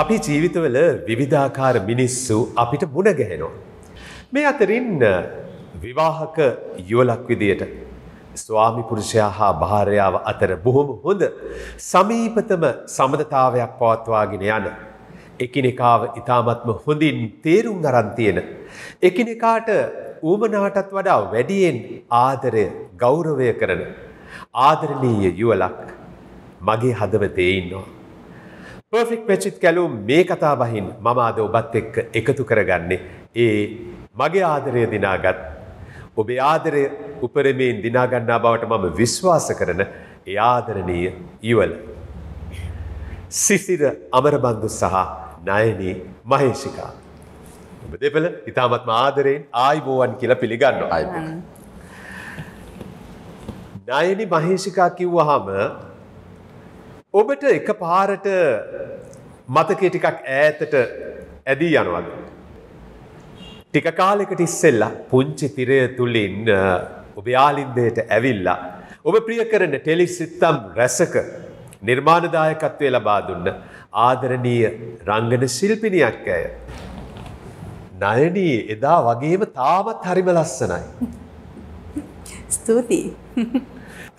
අපි ජීවිතවල විවිධාකාර මිනිස්සු අපිට මුණ ගැහෙනවා. මේ අතරින් විවාහක යුවලක් විදියට ස්වාමි පුරුෂයා හා භාර්යාව අතර බොහොම හොඳ සමීපතම සමඳතාවයක් පවත්වාගෙන යන. එකිනෙකාව ඉතාමත්ම හොඳින් තේරුම් අරන් තියෙන. එකිනෙකාට ඌමනාටත් වඩා වැඩියෙන් ආදරය ගෞරවය කරන ආදරණීය යුවලක් මගේ හදවතේ ඉන්නවා. පර්ෆෙක් පැචිත් කැලූම් මේ කතා බහින් මම අද ඔබත් එක්ක එකතු කරගන්නේ ඒ මගේ ආදරය දිනාගත් ඔබේ ආදරය උපරමයෙන් දිනාගන්නා බවට මම විශ්වාස කරන ඒ ආදරණීය ඉවල. සිසිර අමරබන්දු සහ නයනී මහේෂිකා. ඔබ දෙපළ ඉතාමත්ම ආදරයෙන් ආයිබෝවන් කියලා පිළිගන්න අයි. නයනි මහේෂිකා කිව්වහම ඔබට එක පාරට මතකේ ටිකක් ඈතට ඇදී යනවද. ටික කාලෙකට ඉස්සෙල්ලා පුංචි තිරය තුළින් ඔබ යාලින්දයට ඇවිල්ලා. ඔබ ප්‍රිය කරන ටෙලිසිත්තම් රැසක නිර්මාණදායකත්වය ලබා දුන්න ආදරණීය රංගන ශිල්පිනියක් ඇය. නයනී එදා වගේම තාමත් හරිම ලස්සනයි. ස්තුතියි.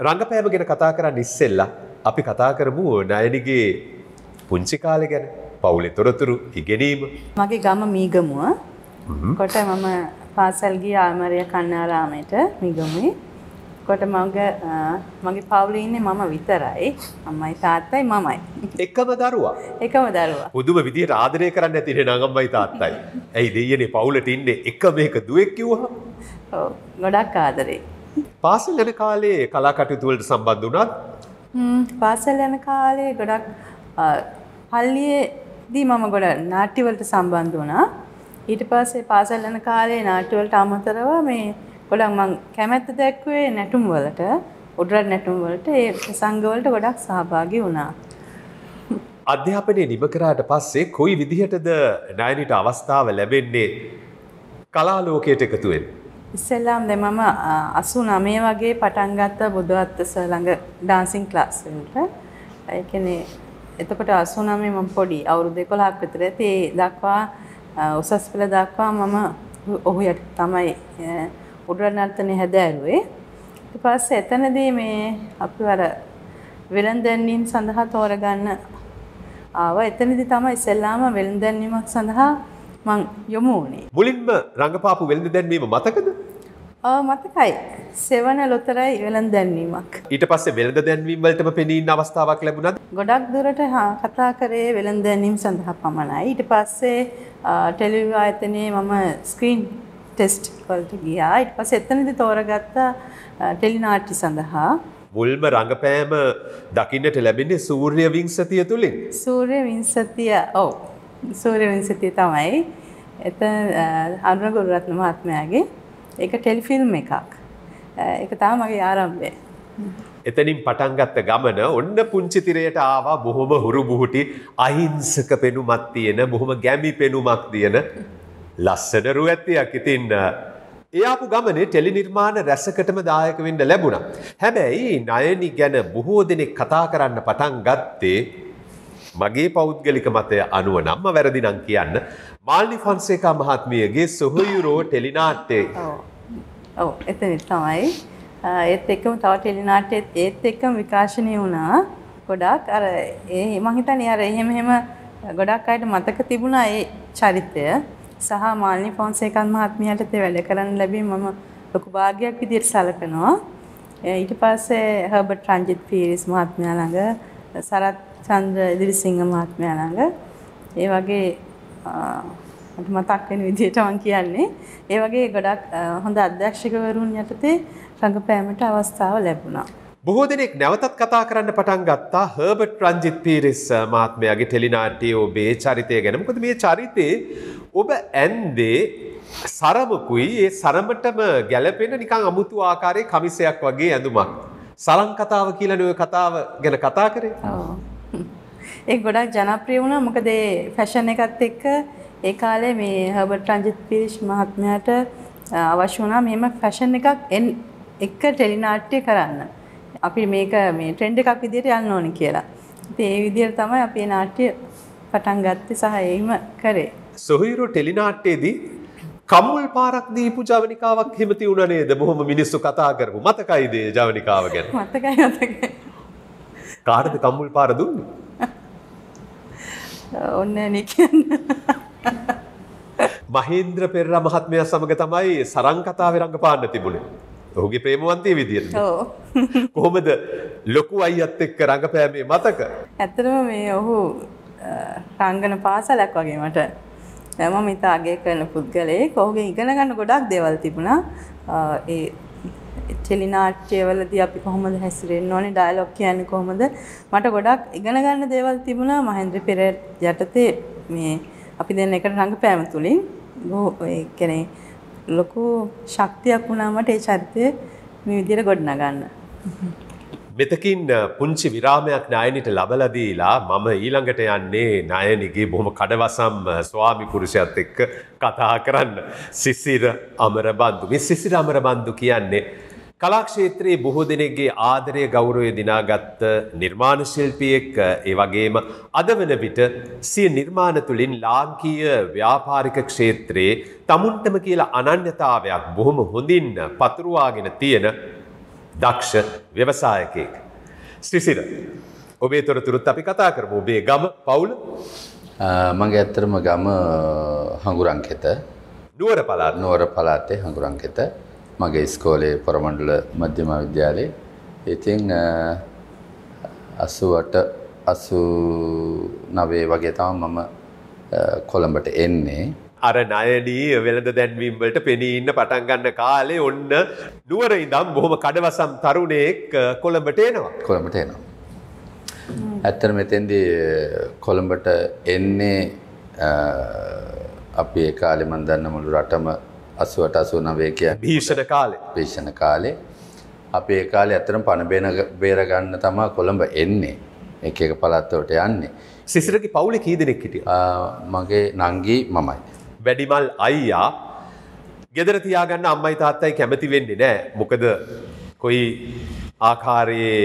රඟපෑම ගැන කතා කරන්න ඉස්සෙල්ලා අපි කතා කරමු නයනිගේ පුංචි කාල ගැන පවුලෙ තොරතුරු ඉගෙනීම. මගේ ගම මීගමුව කොට මම පාසල්ගී ආමරය කන්නාරාමයට මිගමුයි. කොට මග මගේ පවුලඉන්නේ මම විතරයි අම්මයි තාත්තයි මමයි. එකම දරවා එකම දරවා පුදුම විදි රාධනය කරන්න ඇතින නගම්මයි තාත්තයි. ඇයි දෙයනේ පවුලට ඉන්නේ එක මේක දුවෙක්කිවහ ගොඩක් ආදරේ. පාසල් ගැන කාලේ කලාකටයුතුවලට සම්බන්ධ වනත් පාසල් යන කාලේ ගොඩක් පල්ලියේදී මම ගොඩ නාට්‍යවලට සම්බන්ධ වුණා. ඊට පස්සේ පාසල් යන කාලේ නාට්‍යවලට අමතරව මේ ගොඩක් මම කැමැත්ත දැක්ුවේ නැටුම් වලට, උඩරට නැටුම් වලට ඒ ප්‍රසංග වලට ගොඩක් සහභාගී වුණා. අධ්‍යාපනය නිම කරාට පස්සේ කොයි විදිහටද නයනිට අවස්ථාව ලැබෙන්නේ කලාලෝකයට එකතුවෙන්. ඉස්සෙල්ලාම් දැන් මම 89 වගේ පටන් ගත්ත බුද්ධවත්ත සර් ළඟ ඩාන්සින් ක්ලාස් වලට. ඒ කියන්නේ එතකොට 89 මම පොඩි අවුරුදු 11ක් විතර ඒ දක්වා උසස් පෙළ දක්වා මම ඔහු යට තමයි උඩරට නර්තනය හැදෑරුවේ. ඊට පස්සේ එතනදී මේ අපි අර වෙළඳැන්වීම් සඳහා තෝරගන්න ආවා. එතනදි තමයි ඉස්සෙල්ලාම වෙළඳැන්වීමක් සඳහා මං යොමු වුණේ. මුලින්ම රංගපාපු වෙළඳ දැන්වීම මතකද? මතකයි සෙවන ලොතරයි වෙළන් දැන්වීමක්. ඊට පස්සේ වෙළඳ දැන්වීම් වලටම පෙනීන අවස්ථාවක් ලැබුණාද? ගොඩක් දුරට කතා කරේ වෙළඳ දැන්වීම් සඳහා පමණයි. ඊට පස්සේ ටෙලිවිෂන් ආයතනයේ මම ස්ක්‍රීන් ටෙස්ට් වලට ගියා. ඊට පස්සේ එතනදි තෝරගත්ත ටෙලිනාට්‍ය සඳහා මුල්ම රඟපෑම දකින්නට ලැබෙන්නේ සූර්ය විංශතිය තුලින්. සූර්ය විංශතිය. ඔව්. සූර්ය විංශතිය තමයි. එතන අනුර ගුරුරත්න මහත්මයාගේ ඒක ටෙල්ෆිල්ම් එකක් එක තා මගේ ආරම්භය එතනින් පටන්ගත්ත ගමන ඔන්න පුංචි තිරයට ආවා බොහොම හුරු බුහුටි අහිංසක පෙනුමක් තියෙන බොහොම ගැමි පෙනුමක් තියෙන ලස්සන රුවැත්තියක් ඉතින්න. එයාපු ගමනේ ටෙලි නිර්මාණ රැසකටම දායක වෙන්න ලැබුණා. හැබැයි නයනි ගැන බොහෝ දෙනෙක් කතා කරන්න පටන් ගත්තේ මගේ පෞද්ගලික මතය අනුව නම්ම වැරදිනම් කියන්න මාල්නි ෆන්සේකා මහත්මියගේ සොහයුරෝ ටෙලිනාට්ටේ ඔව එතනි තමයි ඒත් එක්කම තව ටෙලිනාට්ටෙත් ඒත් එක්කම විකාශනය වුණා ගොඩක් අර ඒ මහිතනි අර එහෙම එහෙම ගොඩක් අයට මතක තිබුණා ඒ චරිතය සහ මාල්නි ෆොන්සේකන් මහත්මියට තේ වැඩ කරන්න ලැබී මම ලොකු භාගයක් විදිහට සැලකනවා. ඊට පස්සේ හර්බර්ට් රංජිත් පීරිස් මහත්මයා ළඟ සරත් චන්ද්‍ර ඉදිරිසිංහ මහත්මයා ළඟ. ඒ වගේ මට මතක් වෙන විදිහට මම කියන්නේ ඒ වගේ ගොඩක් හොඳ අධ්‍යක්ෂකවරුන් යටතේ රඟපෑමට අවස්ථාව ලැබුණා. බොහෝ දෙනෙක් නැවතත් කතා කරන්න පටන් ගත්තා හර්බට් රංජිත් පීරිස් මහත්මයාගේ ටෙලිනාට්‍යයේ ඔබේ චරිතය ගැන. මොකද මේ චරිතේ ඔබ ඇන්දේ සරමකුයි ඒ සරමටම ගැලපෙන නිකන් අමුතු ආකාරයේ කමිසයක් වගේ ඇඳුමක්. සලං කතාව කියලා නේ කතාව ගැන කතා කරේ. ඒක ගොඩක් ජනප්‍රිය වුණා. මොකද ඒ ෆැෂන් එකත් එක්ක ඒ කාලේ මේ හර්බර්ට් රංජිත් පිරිස් මහත්මයාට අවශ්‍ය වුණා මෙහෙම ෆැෂන් එකක් එන් එක ටෙලි නාට්‍ය කරන්න. අපි මේක මේ ට්‍රෙන්ඩ් එකක් විදිහට යන්න ඕනේ කියලා. ඉතින් ඒ විදිහට තමයි අපි නාට්‍ය පටන් ගත්තේ සහ ඒම කරේ. සොහීරු ටෙලි නාට්‍යයේදී කම්මුල් පාරක් දීපු ජවනිකාවක් හිමති වුණ නේද බොහොම මිනිස්සු කතා කරපු මතකයිද ජවනිකාව ගැන මතකයි මතකයි කාටද කම්මුල් පාර දුන්නේ ඔන්න න කියන්න. මහින්ද්‍ර පෙර මහත්මය සමඟ තමයි සරං කතාව රඟ පාන්න තිබුණේ. ඔහුගේ ප්‍රේමවන්තය විදියට කොහොමද ලොකු අයිත් එක්ක රඟපෑමේ මතක. ඇතරම මේ ඔහු රංගන පාසලක් වගේ මට දැම මිතා අගේ කරන පුද්ගලේ කොහුගේ ඉගෙන ගන්න ගොඩක් දෙවල් තිබුණා ඒ චෙලිනාට්‍යවලදී අපි කොහොමද හැසිරෙන්න ඕනේ ඩයලොග් කියන්නේ කොහොමද මට ගොඩක් ඉගෙන ගන්න දේවල් තිබුණා මහේන්ද්‍ර පෙරේර යටතේ මේ අපි දෙන්න එකට රංගපෑම තුලින් බොහෝ ඒ කියන්නේ ලොකු ශක්තියක් වුණා මට ඒ චරිතය මේ විදිහට ගොඩනගන්න. මෙතකින් පුංචි විරාමයක් නයනිට ලබලදීලා මම ඊළඟට යන්නේ නයනිගේ බොහොම කඩවසම් ස්වාමි පුරුෂයත් එක්ක කතා කරන්න සිසිර අමරබන්දු මෙ සිසිර අමරබන්දු කියන්නේ කලාක්ෂේත්‍රයේ බොහෝ දෙනෙක්ගේ ආදරය ගෞරවය දිනාගත්ත නිර්මාණ ශිල්පියෙක් ඒ වගේම අද වන විට සිය නිර්මාණ තුළින් ලාංකීය ව්‍යාපාරික ක්ෂේත්‍රයේ තමුන්ටම කියලා අනන්‍යතාවයක් බොහොම හොඳින් පතුරවාගෙන තියෙන දක්ෂ ව්‍යවසායකයෙක්. ශ්‍රිසිර. ඔබේ තොරතුරුත් අපි කතා කරමු ඔබේ ගම පවුල මගේ ඇත්තරම ගම හඟුරංකෙත නුවර පලාත් නුවර පලාතේ හඟුරංකෙත මගේ ස්කෝලේ පොරමණ්ඩල මධ්‍යම විද්‍යාලේ ඉතින් අසුවට අසු නවේ වගේ තම මම කොළඹට එන්නේ අර නයනී වෙළඳ දැන්වීම්වලට පෙනීඉන්න පටන්ගන්න කාලේ ඔන්න නුවර ඉදම් බොහොම කඩවසම් තරුණයෙක් කොළඹට එනවා කොළඹට එනවා. ඇත්තර මෙතෙන්දී කොළඹට එන්නේ අපි ඒ කාලෙ මන්දන්න මුළු රටම අසුවට අසු නවේ කිය භීෂණ කාලේ භේෂණ කාලේ අපේ කාලෙ ඇතරම් පණබේන බේරගන්න තමා කොළඹ එන්නේ එක එක පළත්වට යන්නේ. සිසිරකි පවුලි කීදෙනෙක් හිටිය මගේ නංගී මමයි. වැඩිමල් අයියා ගෙදර තියාගන්න අම්මයි තාත්තයි කැමති වෙන්නේ නෑ මොකද කොයි ආකාරයේ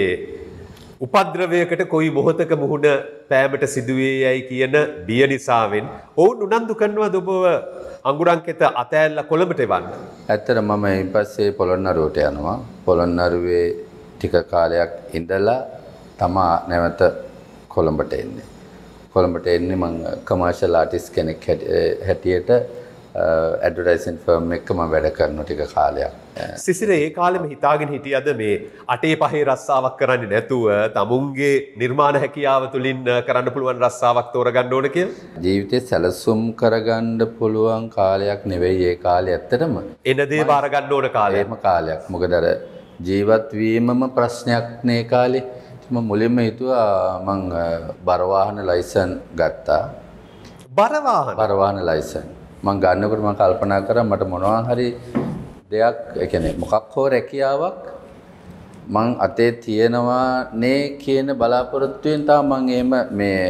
උපද්‍රවයකට කොයි මොහොතක මුහුණ පෑමට සිදුවේ යැයි කියන බිය නිසාවෙන් ඔවුන් උනන්දු කරනවා දුබව අගුරංකෙත අතෑල්ල කොළඹට වන්න. ඇත්තට මම ඉපස්සේ පොළොන්නරුවට යනවා. පොළොන්නරුවේ ටික කාලයක් ඉඳලා තමා නැවත කොළඹට එන්නේ. කොළඹට එන්නේ මං කමර්ෂල් ආටිස් කෙනෙක් හැටියට ඇඩටයිසින් ෆර්ම් එක්ක ම වැඩ කරනු ටික කාලයක් සිසිර ඒ කාලෙම හිතාගෙන හිටියද මේ අටේ පහේ රස්සාවක් කරන්න නැතුව තමුන්ගේ නිර්මාණ හැකියාව තුළින් කරන්න පුළුවන් රස්සාවක් තෝරගන්න ඕනක ජීවිතය සැලසුම් කරගණ්ඩ පුළුවන් කාලයක් නෙවෙයි ඒ කාලය ඇත්තටම එනදේ බාරගන්න ඕන කාලයම කාලයක් මොකදර ජීවත්වීමම ප්‍රශ්නයක් නේ කාලේ මම මුලින්ම හිතුවා මං බර වාහන ලයිසන් ගත්තා. බර වාහන බර වාහන ලයිසන් මං ගන්නකොට මම කල්පනා කරා මට මොනවා හරි දෙයක් ඒ කියන්නේ මොකක් හෝ රැකියාවක් මං අතේ තියෙනවා නේ කියන බලාපොරොත්තුවෙන් තමයි මං එහෙම මේ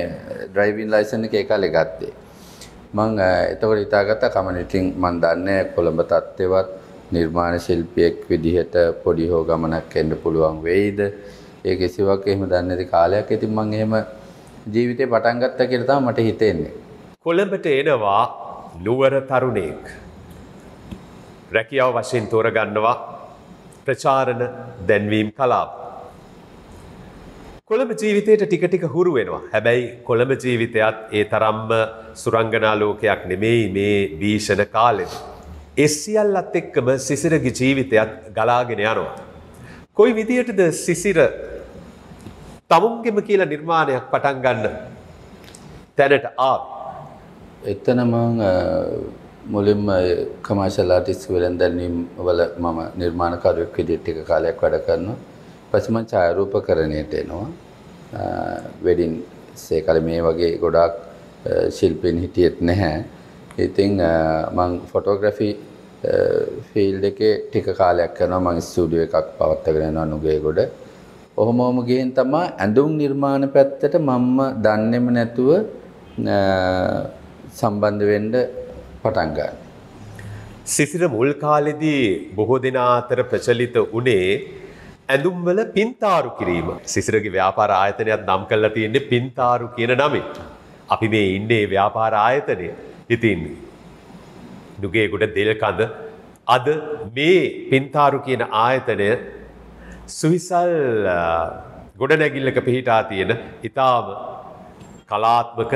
ඩ්‍රයිවිං ලයිසන් එක ඒ කාලේ ගත්තේ. මං එතකොට හිතාගත්තා කමියුනිටින් මං දන්නේ කොළඹ තත්ත්වවත් නිර්මාණ ශිල්පියෙක් විදිහට පොඩි හෝ ගමනක් එන්න පුළුවන් වෙයිද? ඒ කිසිවක් එහෙම දන්නේ නැති කාලයක්. ඉතින් මම එහෙම ජීවිතේ පටන් ගත්තා කියලා තමයි මට හිතෙන්නේ. කොළඹට එනවා නුවර තරුණයෙක්. රැකියාව වශයෙන් තෝරගන්නවා ප්‍රචාරණ දැන්වීම් කලාප. කොළඹ ජීවිතයට ටික ටික හුරු වෙනවා. හැබැයි කොළඹ ජීවිතයත් ඒ තරම්ම සුරංගනා ලෝකයක් නෙමෙයි මේ භීෂණ කාලෙද. එස්සිියල්ලත් එක්කම සිසිරගි ජීවිතයත් ගලාගෙන යනවා. කොයි විදියටද සිසිර තමුන්ගෙම කියලා නිර්මාණයක් පටන් ගන්න තැනට ආ. එතනම මුලින්ම කමාශල් ආටිස් වෙළඳැන්වීම් වල මම නිර්මාණකරුවෙක් විදිහට ටික කාලයක් වැඩ කරනවා. පස්සේ මම ඡායාරූපකරණයට එනවා. වෙඩින් සේ කාලේ මේ වගේ ගොඩාක් ශිල්පීන් හිටියෙත් නැහැ. ඉතින් මං ෆොටෝග්‍රැෆි ෆීල්ඩ් එකේ ටික කාලයක් කරනවා මං ස්ටුඩියෝ එකක් පවත්වාගෙන යනවා නුගේගොඩ. ඔහොම ඔහොම ගිහින් තමයි ඇඳුම් නිර්මාණ පැත්තට මම්ම දන්නේම නැතුව සම්බන්ධ වෙන්න පටන් ගන්න. සිසිර මුල් කාලෙදී බොහෝ දෙනා අතර ප්‍රචලිත වුණේ ඇඳුම්වල පින්තාරු කිරීම. සිසිරගේ ව්‍යාපාර ආයතනයක් නම් කරලා තියෙන්නේ පින්තාරු කියන නමින්. අපි මේ ඉන්නේ ව්‍යාපාර ආයතනය. ඉතින් නුගේගොඩ දෙල්කඳ අද මේ පින්තාරු කියන ආයතනය සුවිසල් ගොඩනැගිල්ලක පිහිටා තියෙන ඉතාම කලාත්මක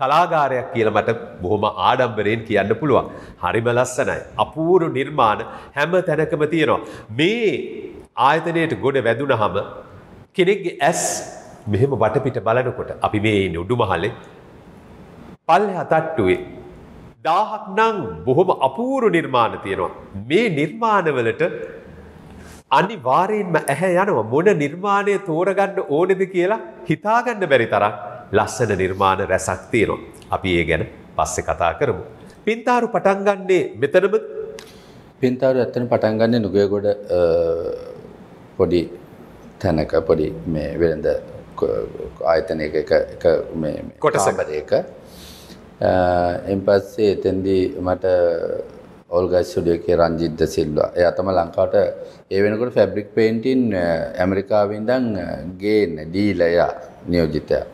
කලාගාරයක් කියල මට බොහොම ආඩම්බරයෙන් කියන්න පුළුවන්. හරිම ලස්සනයි. අපූරු නිර්මාණ හැම තැනකම තියෙනවා. මේ ආයතනයට ගොඩ වැදුනහම කෙනෙක්ගේ ඇස් මෙහෙම වටපිට බලනකොට අපි මේ උඩු මහලේ පල්ලෙ හතට්ටුවේ. දාහක් නං බොහොම අපූරු නිර්මාණ තියෙනවා. මේ නිර්මාණවලට අනිවාර්යෙන්ම ඇහැ යනවා මොන නිර්මාණය තෝරගන්න ඕනෙද කියලා හිතාගන්න බැරි තරම් ලස්සන නිර්මාණ රැසක් තියෙනවා. අපි ඒ ගැන පස්සේ කතා කරමු. පින්තාරු පටන් ගන්නේ මෙතනම පින්තාරු ඇත්තටම පටන් ගන්නේ නුගේගොඩ පොඩි තැනක පොඩි මේ වෙළඳ ආයතනයක එක එක මේ කොටසක ඒක එන් පස්සේ එතෙන්දී මට ඕල්ගයි ස්ටුඩියෝකේ රංජිත් ද සිල්වා. එයා තමයි ලංකාවට ඒ වෙනකොට ෆැබ්‍රික් පේන්ටින් ඇමරිකාවෙන් ඉඳන් ගේන්න ඩීලර් එයා නියෝජිතයා.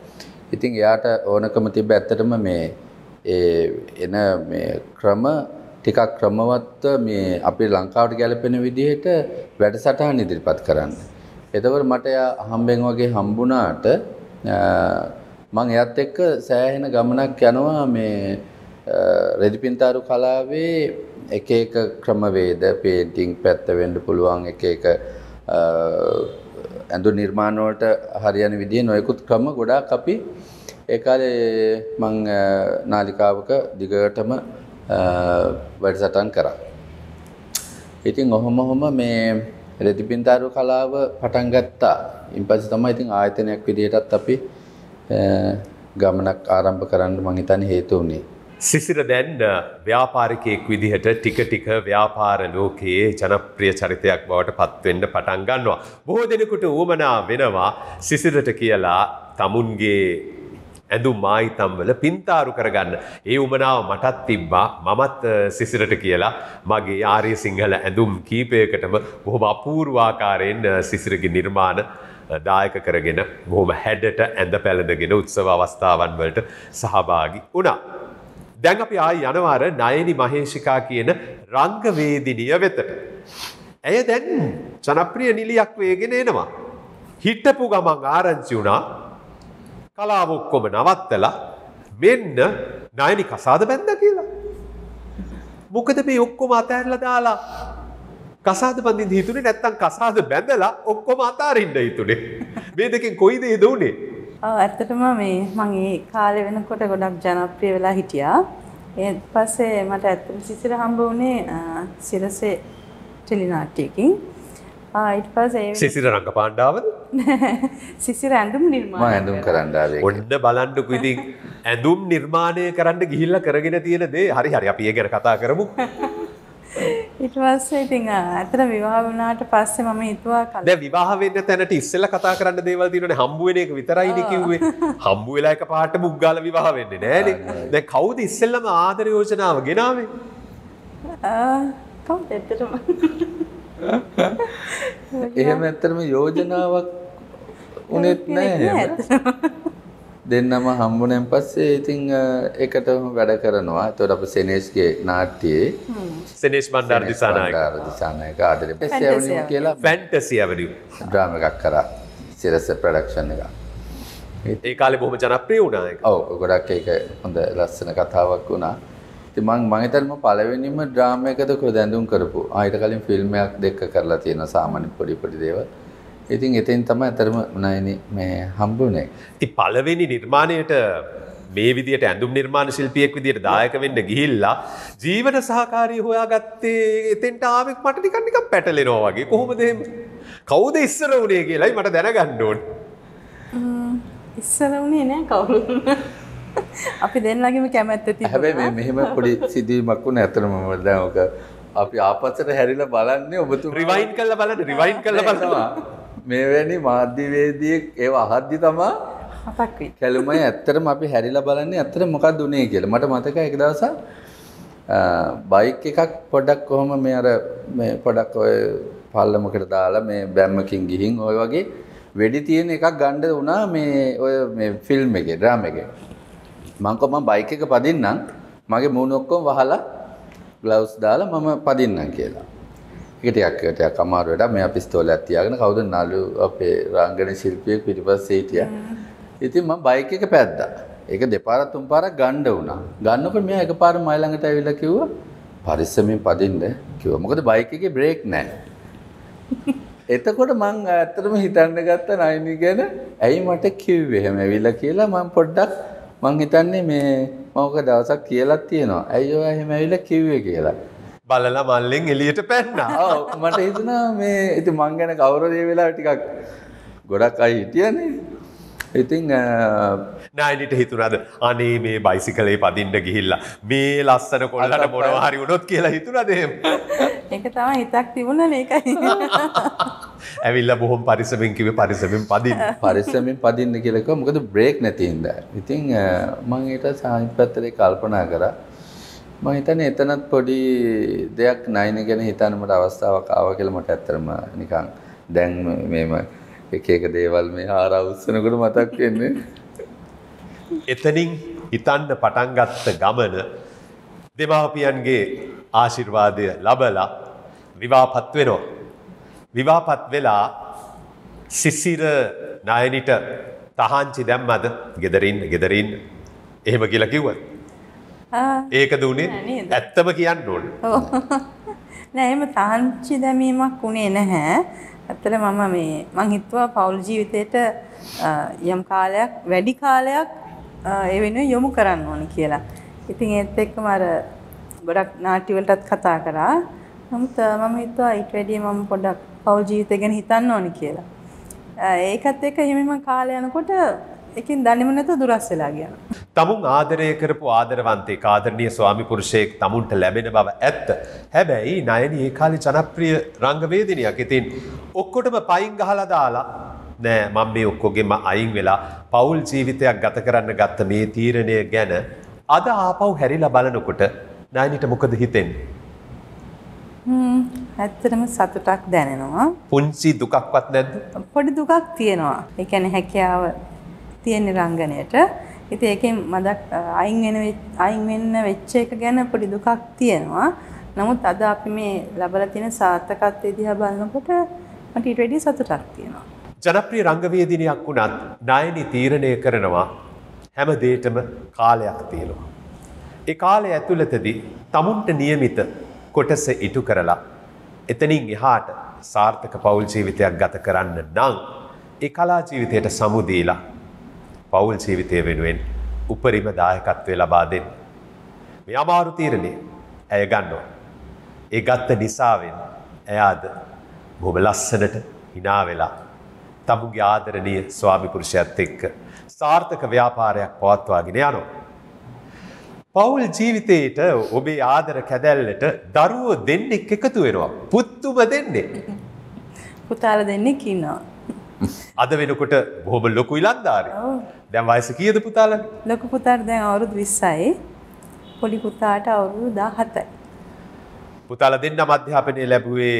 ඉතින් එයාට ඕනකම තිබ්බ ඇත්තටම මේ ඒ එන මේ ක්‍රම ටිකක් ක්‍රමවත්ව මේ අපේ ලංකාවට ගැලපෙන විදිහට වැඩසටහන් ඉදිරිපත් කරන්න. එතකොට මට එයා හම්බෙන් වගේ හම්බුණාට මම එයාත් එක්ක සෑහෙන ගමනක් යනවා මේ රෙදිපින්තාරු කලාවේ එක එක ක්‍රමවේද පේටිං පැත්ත වෙන්ඩ පුළුවන් එක එක ඇඳු නිර්මාණවට හරියන විදිහ නොයකුත් ක්‍රම ගොඩාක් අපි ඒකාලේ මං නාලිකාවක දිගටම වැඩසටන් කරා. ඉතින් ඔහොම හොම මේ රෙතිපින්තාරු කලාව පටන් ගත්තා. ඉන්පස්සේ තමයි ඉතින් ආයතනයක් විදිහටත් අපි ගමනක් ආරම්භ කරන්න මං හිතන්නේ හේතු වුණේ. සිසිර දැන් ව්‍යාපාරිකයෙක් විදිහට ටික ටික ව්‍යාපාර ලෝකයේ ජනප්‍රිය චරිතයක් බවට පත්වෙන්න පටන් ගන්නවා. බොහෝ දෙනෙකුට වුවමනා වෙනවා සිසිරට කියලා තමුන්ගේ ඇඳු මායිතම්වල පින්තාරු කරගන්න. ඒ උමනාව මටත් තිබ්බා මමත් සිසිරට කියලා මගේ ආරය සිංහල ඇඳුම් කීපයකටම බොහොම අපූර්වාකාරයෙන් සිසිරගේ නිර්මාණ දායක කරගෙන බොහොම හැඩට ඇඳ පැළඳගෙන උත්සව අවස්ථාවන් වලට සහභාගි වුණා. දැන් අපි ආයි යනවාර නයනි මහේෂිකා කියන රංගවේදිනිය වෙතට. ඇය දැන් ජනප්‍රිය නිලියක් වේගෙන එනවා. හිටපු ගමන් ආරංචි වුණා කලාව ඔක්කොම නවත්තලා මෙන්න නයනි කසාද බැන්ද කියලා. මොකද මේ ඔක්කොම අතහැරලා දාලා කසාද බඳින්න හිතුනේ නැත්තම් කසාද බැඳලා ඔක්කොම අතාරින්න හිතුනේ. මේ දෙකෙන් කොයිද ඒ දුනේ? ඔව් ඇත්තටම මේ මම ඒ කාලේ වෙනකොට ගොඩක් ජනප්‍රිය වෙලා හිටියා. ඒත් පස්සේ මට ඇත්තටම සිසිර හම්බ වුණේ සිරසේ ටෙලි නාට්‍යයකින්. ඊට පස්සේ සිසිර රංගපාණ්ඩාවද? සිසිර ඇඳුම් නිර්මාණය. මම ඇඳුම් කරන්න ආවේ. ඔන්න බලන්නකෝ ඉතින් ඇඳුම් නිර්මාණය කරන්න ගිහිල්ලා කරගෙන තියෙන දේ හරි හරි අපි ඒ ගැන කතා කරමු. ඊට පස්සේ ඉතින් ඇතර විවාහ වුණාට පස්සේ මම හිතුවා කලින් දැන් විවාහ වෙන්න තැනට ඉස්සෙල්ලා කතා කරන්න දේවල් තියෙනවනේ හම්බ වෙන එක විතරයිනේ කිව්වේ හම්බ වෙලා එකපාරට මුක් ගාලා විවාහ වෙන්නේ නෑනේ දැන් කවුද ඉස්සෙල්ලාම ආදර යෝජනාව ගෙනාවේ කවුද ඇත්තටම එහෙම ඇත්තටම යෝජනාවක් උනේත් නෑ දෙන්නම හම්බුනෙන් පස්සේ ඉතිං එකට වැඩ කරනවා තොට අප සෙනේස්ගේ නාට්‍යයේ සෙනේස් බන්ඩර් දිසානාකාර දිසානයක ආදර පෙසවනි කියලා ෆැන්ටසිවැඩ ්‍රාම එකක් කරා සිරස ප්‍රඩක්ෂණ එක ඒ කාලෙ බොහම ජනප්‍රිය වුණා ඔව ගොඩක් ඒක හොඳ ලස්සන කතාවක් වුණා තිමං මහිතල්ම පලවෙනිම ඩ්‍රාම එකද කො දැඳුම් කරපු අයිට කලින් ෆිල්ම්මයක් දෙක්ක කරලා තියෙන සාමනි පොඩිපොඩි දේවල් ඉතින් එතෙන් තම ඇතරම නයන මේ හම්බුනේ. ති පලවෙනි නිර්මාණයට මේ විදිට ඇඳුම් නිර්මාණ ශිල්පියෙක් විදිට දායක වෙන්න ගිහිල්ලා ජීවන සහකාරී හොයා ගත්තේ එතෙන්ට ආවෙක් මට නිකන්නික පැටලෙනවා වගේ කොහොමද කවුද ඉස්සර වනේ කියලායි මට දැනගන්නඩෝන් ඉස්සර වනේ නෑ කවුරු අපි දෙන්නගේම කැමැත්ත ති හැබැ මෙහෙම පොඩි සිදීමක්කු නැතරම දැ ඕක අපි ආපසට හැරිල බලන්නේ ඔබතු රිවයින් කල්ල බලට රිවයින් කල බලවා මෙවැනි මාධ්‍යවේදියෙක් ඒ අහද්දි තමා කැලුමයි ඇත්තටම අපි හැරිලා බලන්නේ ඇත්තට මොකක් දුනේ කියලා මට මතක එක දවසක් බයික් එකක් පොඩක් කොහොම මේ අර මේ පොඩක් ඔය පල්ලමකට දාලා මේ බැම්මකින් ගිහින් ඔය වගේ වෙඩි තියෙන එකක් ගන්න වුණා මේ ඔය මේ ෆිල්ම් එකේ ඩ්‍රාම එකේ මං කොහොම බයික් එක පදින්නම් මගේ මූණ ඔක්කොම වහලා ග්ලව්ස් දාලා මම පදින්නම් කියලා ඒක ටිකක් ටිකක් අමාරු වැඩක්. මෙයා පිස්තෝලයක් තියාගෙන කවුද නළු අපේ රංගන ශිල්පියෙක් පිටිපස්සේ හිටියා. ඉතින් මම බයික් එක පැද්දා. ඒක දෙපාරක් තුන් පාරක් ගණ්ඩ වුණා. ගන්නකොට මෙයා එකපාර මයි ළඟට ඇවිල්ලා කිව්වා පරිස්සමෙන් පදින්න කිව්වා. මොකද බයික් එකේ බ්‍රේක් නැහැ. එතකොට මං ඇත්තටම හිතන්න ගත්ත නයිනි ගැන ඇයි මට කිව්වේ එහෙම ඇවිල්ලා කියලා මං පොඩ්ඩක් මං හිතන්නේ මේ මම ඔක දවසක් කියලාත් තියෙනවා. ඇයි ඔයා එහෙම ඇවිල්ලා කිව්වේ කියලා. බලලා මල්ලෙන් එලියට පැන්නා මට හිතන මේ ඇති මං ගැන කවරදේ වෙලා ටිකක් ගොඩක් අයි හිටියනේ ඉතිං නෑනිට හිතුනද අනේ මේ බයිසි කලේ පදින්ට ගිහිල්ලා මේ ලස්සන කොල්ලට මොනවාහරි වුණොත් කියලා හිතුනදේ එක තම හිතක් තිබුණ ඒකයි ඇවිල්ල බොහොම පරිසමෙන් කිව පරිසමෙන් පදින් පරිසමෙන් පදින්න කියලක මොකද බ්‍රේක් නැතින්ද ඉතිං මං ඒට සාහිපත්තරේ කල්පනා කරා මම හිතන්නේ එතනත් පොඩි දෙයක් නයින ගැන හිතන්න මට අවස්ථාවක් ආවා කියලා මට ඇත්තටම නිකන් දැන් මේම එක එක දේවල් මේ හාරා උස්සනකොට මතක් වෙන්නේ එතනින් හිතන්න පටන් ගත්ත ගමන දෙමාපියන්ගේ ආශිර්වාදය ලබලා විවාහපත් වෙනවා. විවාහපත් වෙලා සිසිර ණයනිට තහංචි දැම්මද? gederin gederin එහෙම කියලා කිව්වත් ඒකද වනේ ඇත්තම කියන්න ඕන නෑම තාංචි දැමීමක් වුණේ නැහැ ඇත්තට මම මේ මං හිත්වා පවුල් ජීවිතයට යම් කාලයක් වැඩි කාලයක් ඒ වෙන යොමු කරන්න ඕන කියලා ඉතින් ඒත් එක්ක මර ගොඩක් නාටිවලටත් කතා කරා නමුත් මම හිත්වා ඊට වැඩිය මම පොඩක් පවුල් ජීවිතය ගැන හිතන්න ඕන කියලා ඒකත් එක්ක යමම කාලය යනකොට එකින් දන්නම නැතු දුරස් වෙලා ගියන. තමුන් ආදරය කරපු ආදරවන්තේ කාදරණය ස්වාමිපුරුෂයෙක් තමුන්ට ලැබෙන බව ඇත්ත. හැබැයි නයන ඒ කාලි ජනප්‍රිය රංගවේදනයක් ඉතින් ඔක්කොටම පයින් ගහලා දාලා නෑ මං මේ ඔක්කොගෙම අයින් වෙලා පවුල් ජීවිතයක් ගත කරන්න ගත්ත මේ තීරණය ගැන අද ආපව් හැරිලා බලනකොට නයනිට මොකද හිතෙන්. ඇත්තටම සතුටක් දැනෙනවා. පුංචි දුකක්වත් නැද්ද? පොඩි දුකක් තියෙනවා. ඒ කියන්නේ හැකියාව තියෙන රංගනයට. ඉතින් ඒකෙන් මදක් අයින් වෙන අයින් වෙන්න වෙච්ච එක ගැන පොඩි දුකක් තියෙනවා. නමුත් අද අපි මේ ලැබලා තියෙන සාර්ථකත්වය දිහා බලනකොට මට ඊට වැඩිය සතුටක් තියෙනවා. ජනප්‍රිය රංගවේදිනියක් වුණත් ණයනි තීරණය කරනවා හැම දෙයකම කාලයක් තියෙනවා. ඒ කාලය ඇතුළතදී තමුන්ට නියමිත කොටස ඉටු කරලා එතනින් එහාට සාර්ථක පෞල් ජීවිතයක් ගත කරන්න නම් ඒ කලා ජීවිතයට සමුදීලා පවුල් ජීවිතය වෙනුවෙන් උපරිම දායකත්වය ලබා දෙන්න. මේ අමාරු තීරණය ඇය ගන්නවා. ඒ ගත්ත නිසාවෙන් ඇයාද බොම ලස්සනට හිනා වෙලා තමුගේ ආදරණීය ස්වාමිපුරුෂයත් එක්ක සාර්ථක ව්‍යාපාරයක් පවත්වාගෙන යනවා. පවුල් ජීවිතයට ඔබේ ආදර කැදැල්ලට දරුව දෙන්නෙක් එකතු වෙනවා. පුත්තුම දෙන්නේ. පුතාල දෙන්නෙක් ඉන්නවා. අද වෙනකොට බොහොම ලොකු ඉලන්දාරි. දැන් වයස කියද පුතාල ලොකු පුතාට දැන් අවුරුදු විස්සයි පොඩි පුතාට අවුරුදු දා හතයි. පුතාල දෙන්න මධ්‍යාපනය ලැබුවේ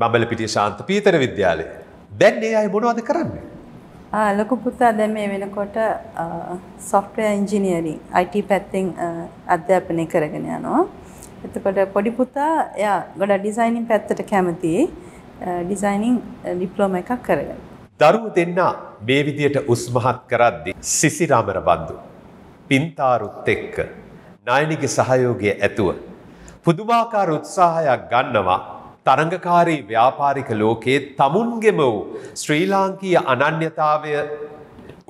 බඹල පිටිය ශාන්ත පීතර විද්‍යාලය. දැන් ඒ අය මොනවද කරන්නේ? ලොකු පුතා දැන් මේ වෙනකොට software engineering IT පැත්තෙන් අධ්‍යාපනය කරගෙන යනවා. එතකොට පොඩි පුතා එයා ගොඩක් ඩිසයිනින් පැත්තට කැමතියි. ඩිසයිනින් ඩිප්ලෝමා එකක් කරගෙන. දරුව දෙන්නා මේ විදියට උස්මහත් කරද්දි සිසිරාමර බන්දු පින්තාරුත් එක්ක නයනිගේ සහයෝගය ඇතුව පුදුමාකාර උත්සාහයක් ගන්නවා තරඟකාරී ව්‍යාපාරික ලෝකයේ තමුන්ගෙම වූ ශ්‍රී ලාංකීය අනන්‍යතාවය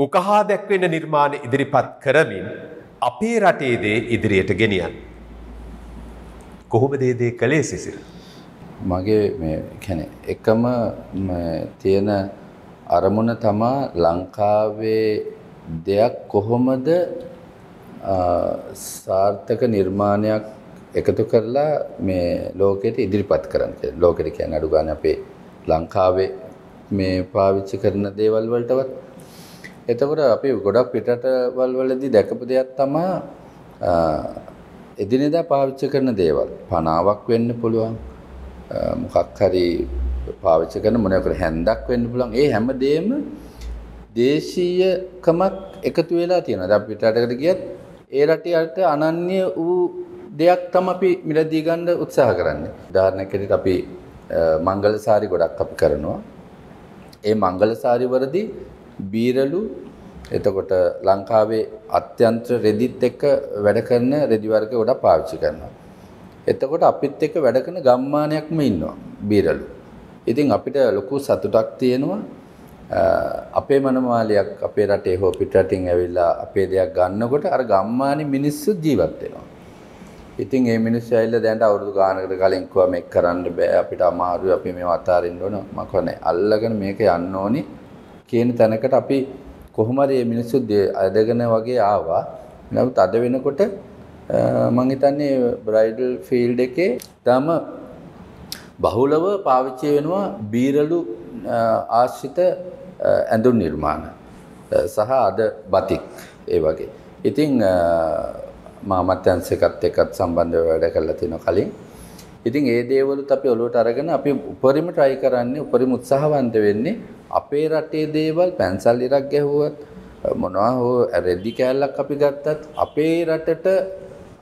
උකහා දැක්වෙන නිර්මාණ ඉදිරිපත් කරමින් අපේ රටේ දේ ඉදිරියට ගෙනියන්න. කොහොමද ඒ දේ කළේ සිසිර? මගේ මේ කියන්නේ එකම තියෙන අරමුණ තමා ලංකාවේ දෙයක් කොහොමද සාර්ථක නිර්මාණයක් එකතු කරලා මේ ලෝකයට ඉදිරිපත් කරන්න කියලා. ලෝකෙට කියන්නේ අඩු ගන්න අපේ ලංකාවේ මේ පාවිච්චි කරන දේවල් වලටවත් එතකොට අපි ගොඩක් පිටරටවල් වලදී දැකපු දෙයක් තමයි එදිනෙදා පාවිච්චි කරන දේවල්. පනාවක් වෙන්න පුළුවන්. මොකක් හරි පාවිච්ච කරන මොනකට හැන්දක් වෙන්න පුළන් ඒ හැමදේම දේශීයකමක් එකතු වෙලා තියෙන ද පිටටකට ගියත් ඒ රටයට අනන්‍ය වූ දෙයක් තම අපි මිලදී ගණ්ඩ උත්සාහ කරන්න ධාරණකෙට අපි මංගල සාරි ගොඩක් අපි කරනවා ඒ මංගල සාරිවරදි බීරලු එතකොට ලංකාවේ අත්‍යන්ත්‍ර රෙදිත් එක්ක වැඩ කරන රෙදිවර්ග ගොඩක් පාවිච්චි කරනවා එතකොට අපිත් එක්ක වැඩ කරන ගම්මානයක්ම ඉන්නවා බීරලු ඉතින් අපිට ලොකු සතුටක් තියෙනවා අපේ මනමාලියක් අපේ රටේ හෝ පිටරටින් ඇවිල්ලා අපේ දෙයක් ගන්නකොට අර ගම්මානේ මිනිස්සු ජීවත් වෙනවා. ඉතින් මේ මිනිස්සු ඇවිල්ලා දැන් අවුරුදු ගානකට කලින් කිව්වා මේක කරන්න බෑ අපිට අමාරුයි අපි මේව අතාරින්න ඕන මම කියන්නේ අල්ලගෙන මේක යන්න ඕනි කියන තැනකට අපි කොහොම හරි මේ මිනිස්සු අදගෙන වගේ ආවා. නමුත් අද වෙනකොට මම හිතන්නේ බ්‍රයිඩල් ෆීල්ඩ් එකේ තම බහුලව පාවිච්චි වෙනවා බීරලු ආශ්‍රිත ඇඳුම් නිර්මාණ සහ අද බතික් ඒ වගේ. ඉතින් මාමත්‍යංශකත් එක්කත් සම්බන්ධව වැඩ කරලා තිනවා කලින්. ඉතින් ඒ දේවලුත් අපි ඔලුවට අරගෙන අපි උපරිම try කරන්නේ උපරිම උත්සාහවන්ත වෙන්නේ අපේ රටේ දේවල් පැන්සල් ඉරක් ගැහුවත් මොනවා හෝ රෙදි කෑල්ලක් අපි ගත්තත් අපේ රටට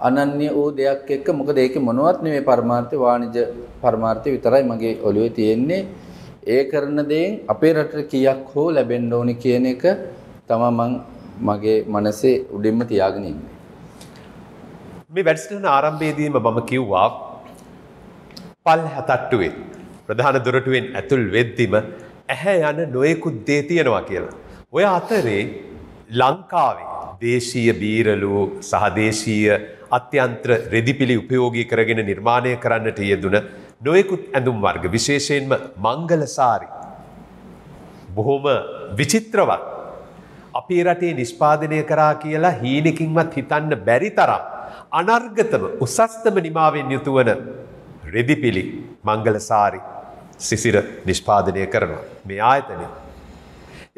අනන්‍ය වූ දෙයක් එක්ක මොකද ඒකේ මොනවත් නෙමෙයි පරමාර්ථය වාණිජ පරමාර්ථය විතරයි මගේ ඔළුවේ තියෙන්නේ. ඒ කරන දේෙන් අපේ රටට කීයක් හෝ ලැබෙන්න ඕනි කියන එක තමයි මං මගේ මනසේ උඩින්ම තියාගෙන ඉන්නේ. මේ වැඩසටහන ආරම්භයේදීම මම කිව්වා පල් හතට්ටුවෙන් ප්‍රධාන දොරටුවෙන් ඇතුල් වෙද්දිම ඇහැ යන නොයෙකුත් දේ තියෙනවා කියලා. ඔය අතරේ ලංකාවේ දේශීය බීරලු සහ දේශීය අත්‍යන්ත්‍ර රෙදිපිලි උපයෝගී කරගෙන නිර්මාණය කරන්නට යෙදුන නොයෙකුත් ඇඳුම් වර්ග විශේෂයෙන්ම මංගලසාරි. බොහොම විචිත්‍රවත්. අපේ රටේ නිෂ්පාදනය කරා කියලා හීනකින්වත් හිතන්න බැරි තරම්. අනර්ගතම උසස්තම නිමාවෙන් යුතුවන රෙදිපිලි මංගලසාරි සිසිර නිෂ්පාදනය කරනවා මේ ආයතනය.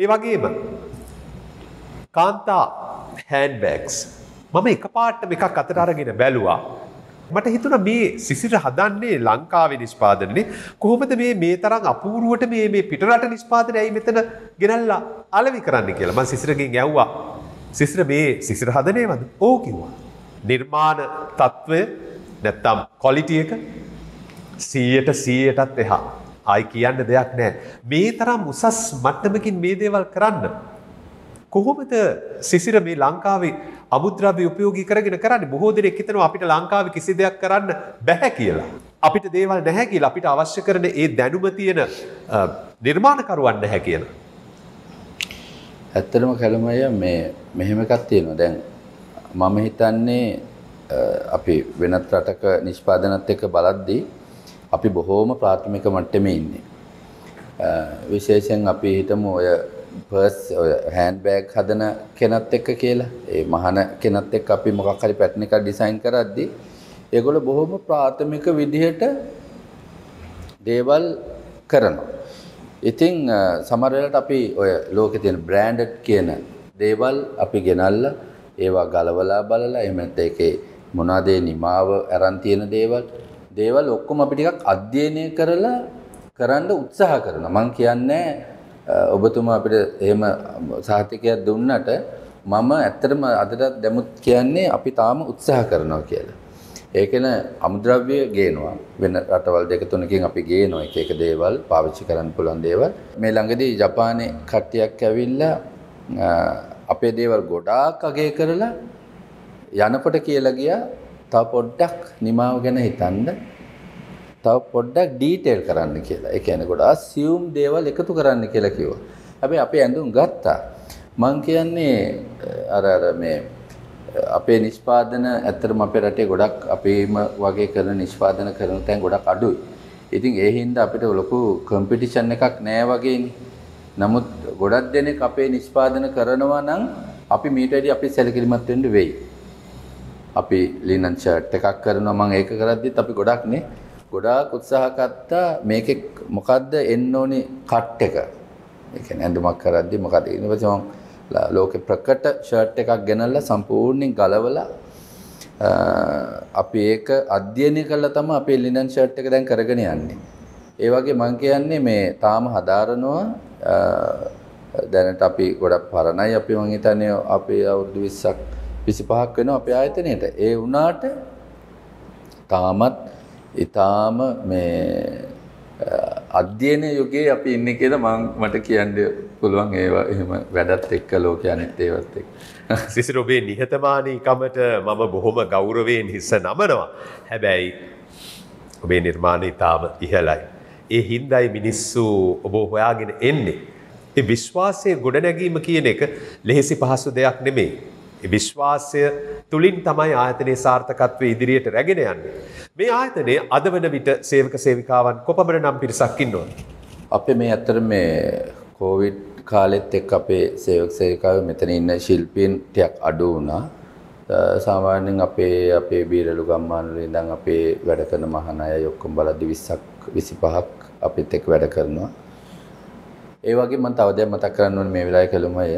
ඒ වගේම කාන්තා හැන්බෑක්ස් මම එක පාට්ටම එකක් අතට අරගෙන බැලුවා මට හිතුන මේ සිසිට හදන්නේ ලංකාවේ නිෂ්පාදනනේ කොහොමද මේ මේ තරම් අපූරුවට මේ මේ පිටරට නිෂ්පාදන ඇයි මෙතන ගෙනල්ලා අලවි කරන්න කියලා මං සිසිරගෙන් ඇව්වා සිසිර මේ සිසිර හදනයවද ඕ කිව්වා නිර්මාණ තත්ත්වය නැත්තම් කොලිටිය එක සීයට සීයටත් එහා අයි කියන්න දෙයක් නෑ මේ තරම් උසස් මට්ටමකින් මේ දේවල් කරන්න කොහොමද සිසිර මේ ලංකාවේ අමුද්‍රව්‍ය උපයෝගී කරගෙන කරන්න බොහෝ දෙනෙක් හිතනවා අපිට ලංකාව කිසි දෙයක් කරන්න බැහැ කියලා. අපිට දේවල් නැහැ කියලා අපිට අවශ්‍ය කරන ඒ දැනුම තියෙන නිර්මාණකරුවන් නැහැ කියලා. ඇත්තටම කලමය මේ මෙහෙම එකක් තියෙනවා. දැන් මම හිතන්නේ අපි වෙනත් රටක නිෂ්පාදනත් එක්ක බලද්දී අපි බොහෝම ප්‍රාථමික මට්ටමේ ඉන්නේ. විශේෂයෙන් අපි හිතමු ඔය පර්ස් ඔය හෑන්ඩ් බෑග් හදන කෙනත් එක්ක කියලා ඒ මහන කෙනත් එක්ක අපි මොකක් හරි පැටර්න් එකක් ඩිසයින් කරද්දී ඒගොල්ලෝ බොහොම ප්‍රාථමික විදිහට දේවල් කරනවා. ඉතින් සමහර වෙලාවට අපි ඔය ලෝකේ තියෙන බ්‍රෑන්ඩඩ් කියන දේවල් අපි ගෙනල්ලා ඒවා ගලවලා බලලා එහෙම නැත්නම් ඒකේ මොනවාද නිමාව අරන් තියෙන දේවල් දේවල් ඔක්කොම අපි ටිකක් අධ්‍යයනය කරලා කරන්න උත්සාහ කරනවා. මම කියන්නේ ඔබතුමා අපිට එහෙම සාහිතිකයක් දුන්නට මම ඇත්තටම අදටත් දැමුත් කියන්නේ අපි තාම උත්සාහ කරනවා කියලා. ඒකන අමුද්‍රව්‍ය ගේනවා වෙන රටවල් දෙක තුනකින් අපි ගේනවා එක එක දේවල් පාවිච්චි කරන්න පුළුවන් දේවල්. මේ ළඟදී ජපානයේ කට්ටියක් ඇවිල්ලා අපේ දේවල් ගොඩාක් අගය කරලා යනකොට කියලා ගියා තව පොඩ්ඩක් නිමාව ගැන හිතන්න තව පොඩ්ඩක් ඩීටේල් කරන්න කියලා. ඒ කියන්නේ ගොඩාක් සියුම් දේවල් එකතු කරන්න කියලා කිව්වා. හැබැයි අපි ඇඳුම් ගත්තා. මං කියන්නේ අර අර මේ අපේ නිෂ්පාදන ඇත්තටම අපේ රටේ ගොඩක් අපේම වගේ කරන නිෂ්පාදන කරන තැන් ගොඩක් අඩුයි. ඉතින් ඒ හින්දා අපිට ලොකු කම්පිටිෂන් එකක් නෑ වගේනේ. නමුත් ගොඩක් දෙනෙක් අපේ නිෂ්පාදන කරනවා නම් අපි මීට වැඩි අපි සැලකිලිමත් වෙන්න වෙයි. අපි ලිනන් ෂර්ට් එකක් කරනවා මම ඒක කරද්දිත් අපි ගොඩක් නේ ගොඩාක් උත්සාහ ගත්තා මේකේ මොකද්ද එන්න ඕනේ කට් එක. ඒ කියන්නේ ඇඳුමක් කරද්දි මොකද ඊට පස්සේ මම ලෝකේ ප්‍රකට ෂර්ට් එකක් ගෙනල්ලා සම්පූර්ණයෙන් ගලවලා අපි ඒක අධ්‍යයනය කළා තමයි අපේ ලිනන් ෂර්ට් එක දැන් කරගෙන යන්නේ. ඒ වගේ මම කියන්නේ මේ තාම හදාරනවා දැනට අපි ගොඩක් පරණයි අපි මං හිතන්නේ අපේ අවුරුදු 20ක් 25ක් වෙනවා අපේ ආයතනයේට. ඒ වුණාට තාමත් ඉතාම මේ අධ්‍යයන යුගයේ අපි ඉන්නේ කියලා මම මට කියන්න පුළුවන් ඒවා එහෙම වැඩත් එක්ක ලෝකෙ අනිත් ඒවත් එක්ක. සිසිර ඔබේ නිහතමානීකමට මම බොහොම ගෞරවයෙන් හිස්ස නමනවා. හැබැයි ඔබේ නිර්මාණ ඉතාම ඉහළයි. ඒ හින්දායි මිනිස්සු ඔබ හොයාගෙන එන්නේ. ඒ විශ්වාසය ගොඩනැගීම කියන එක ලෙහෙසි පහසු දෙයක් නෙමෙයි. ඒ විශ්වාසය තුළින් තමයි ආයතනයේ සාර්ථකත්වය ඉදිරියට රැගෙන යන්නේ. මේ ආයතනය අද වන විට සේවක සේවිකාවන් කොපමණ නම් පිරිසක් ඉන්නවද? අපේ මේ ඇත්තට මේ කොවිඩ් කාලෙත් එක්ක අපේ සේවක සේවිකාව මෙතන ඉන්න ශිල්පීන් ටිකක් අඩු වුණා. සාමාන්‍යයෙන් අපේ අපේ බීරලු ගම්මාන වල ඉඳන් අපේ වැඩ කරන මහාන අය ඔක්කොම බලද්දි 20ක් 25ක් අපිත් එක්ක වැඩ කරනවා. ඒ වගේ මම තව දෙයක් මතක් කරන්න ඕනේ මේ වෙලාවේ කළුම අය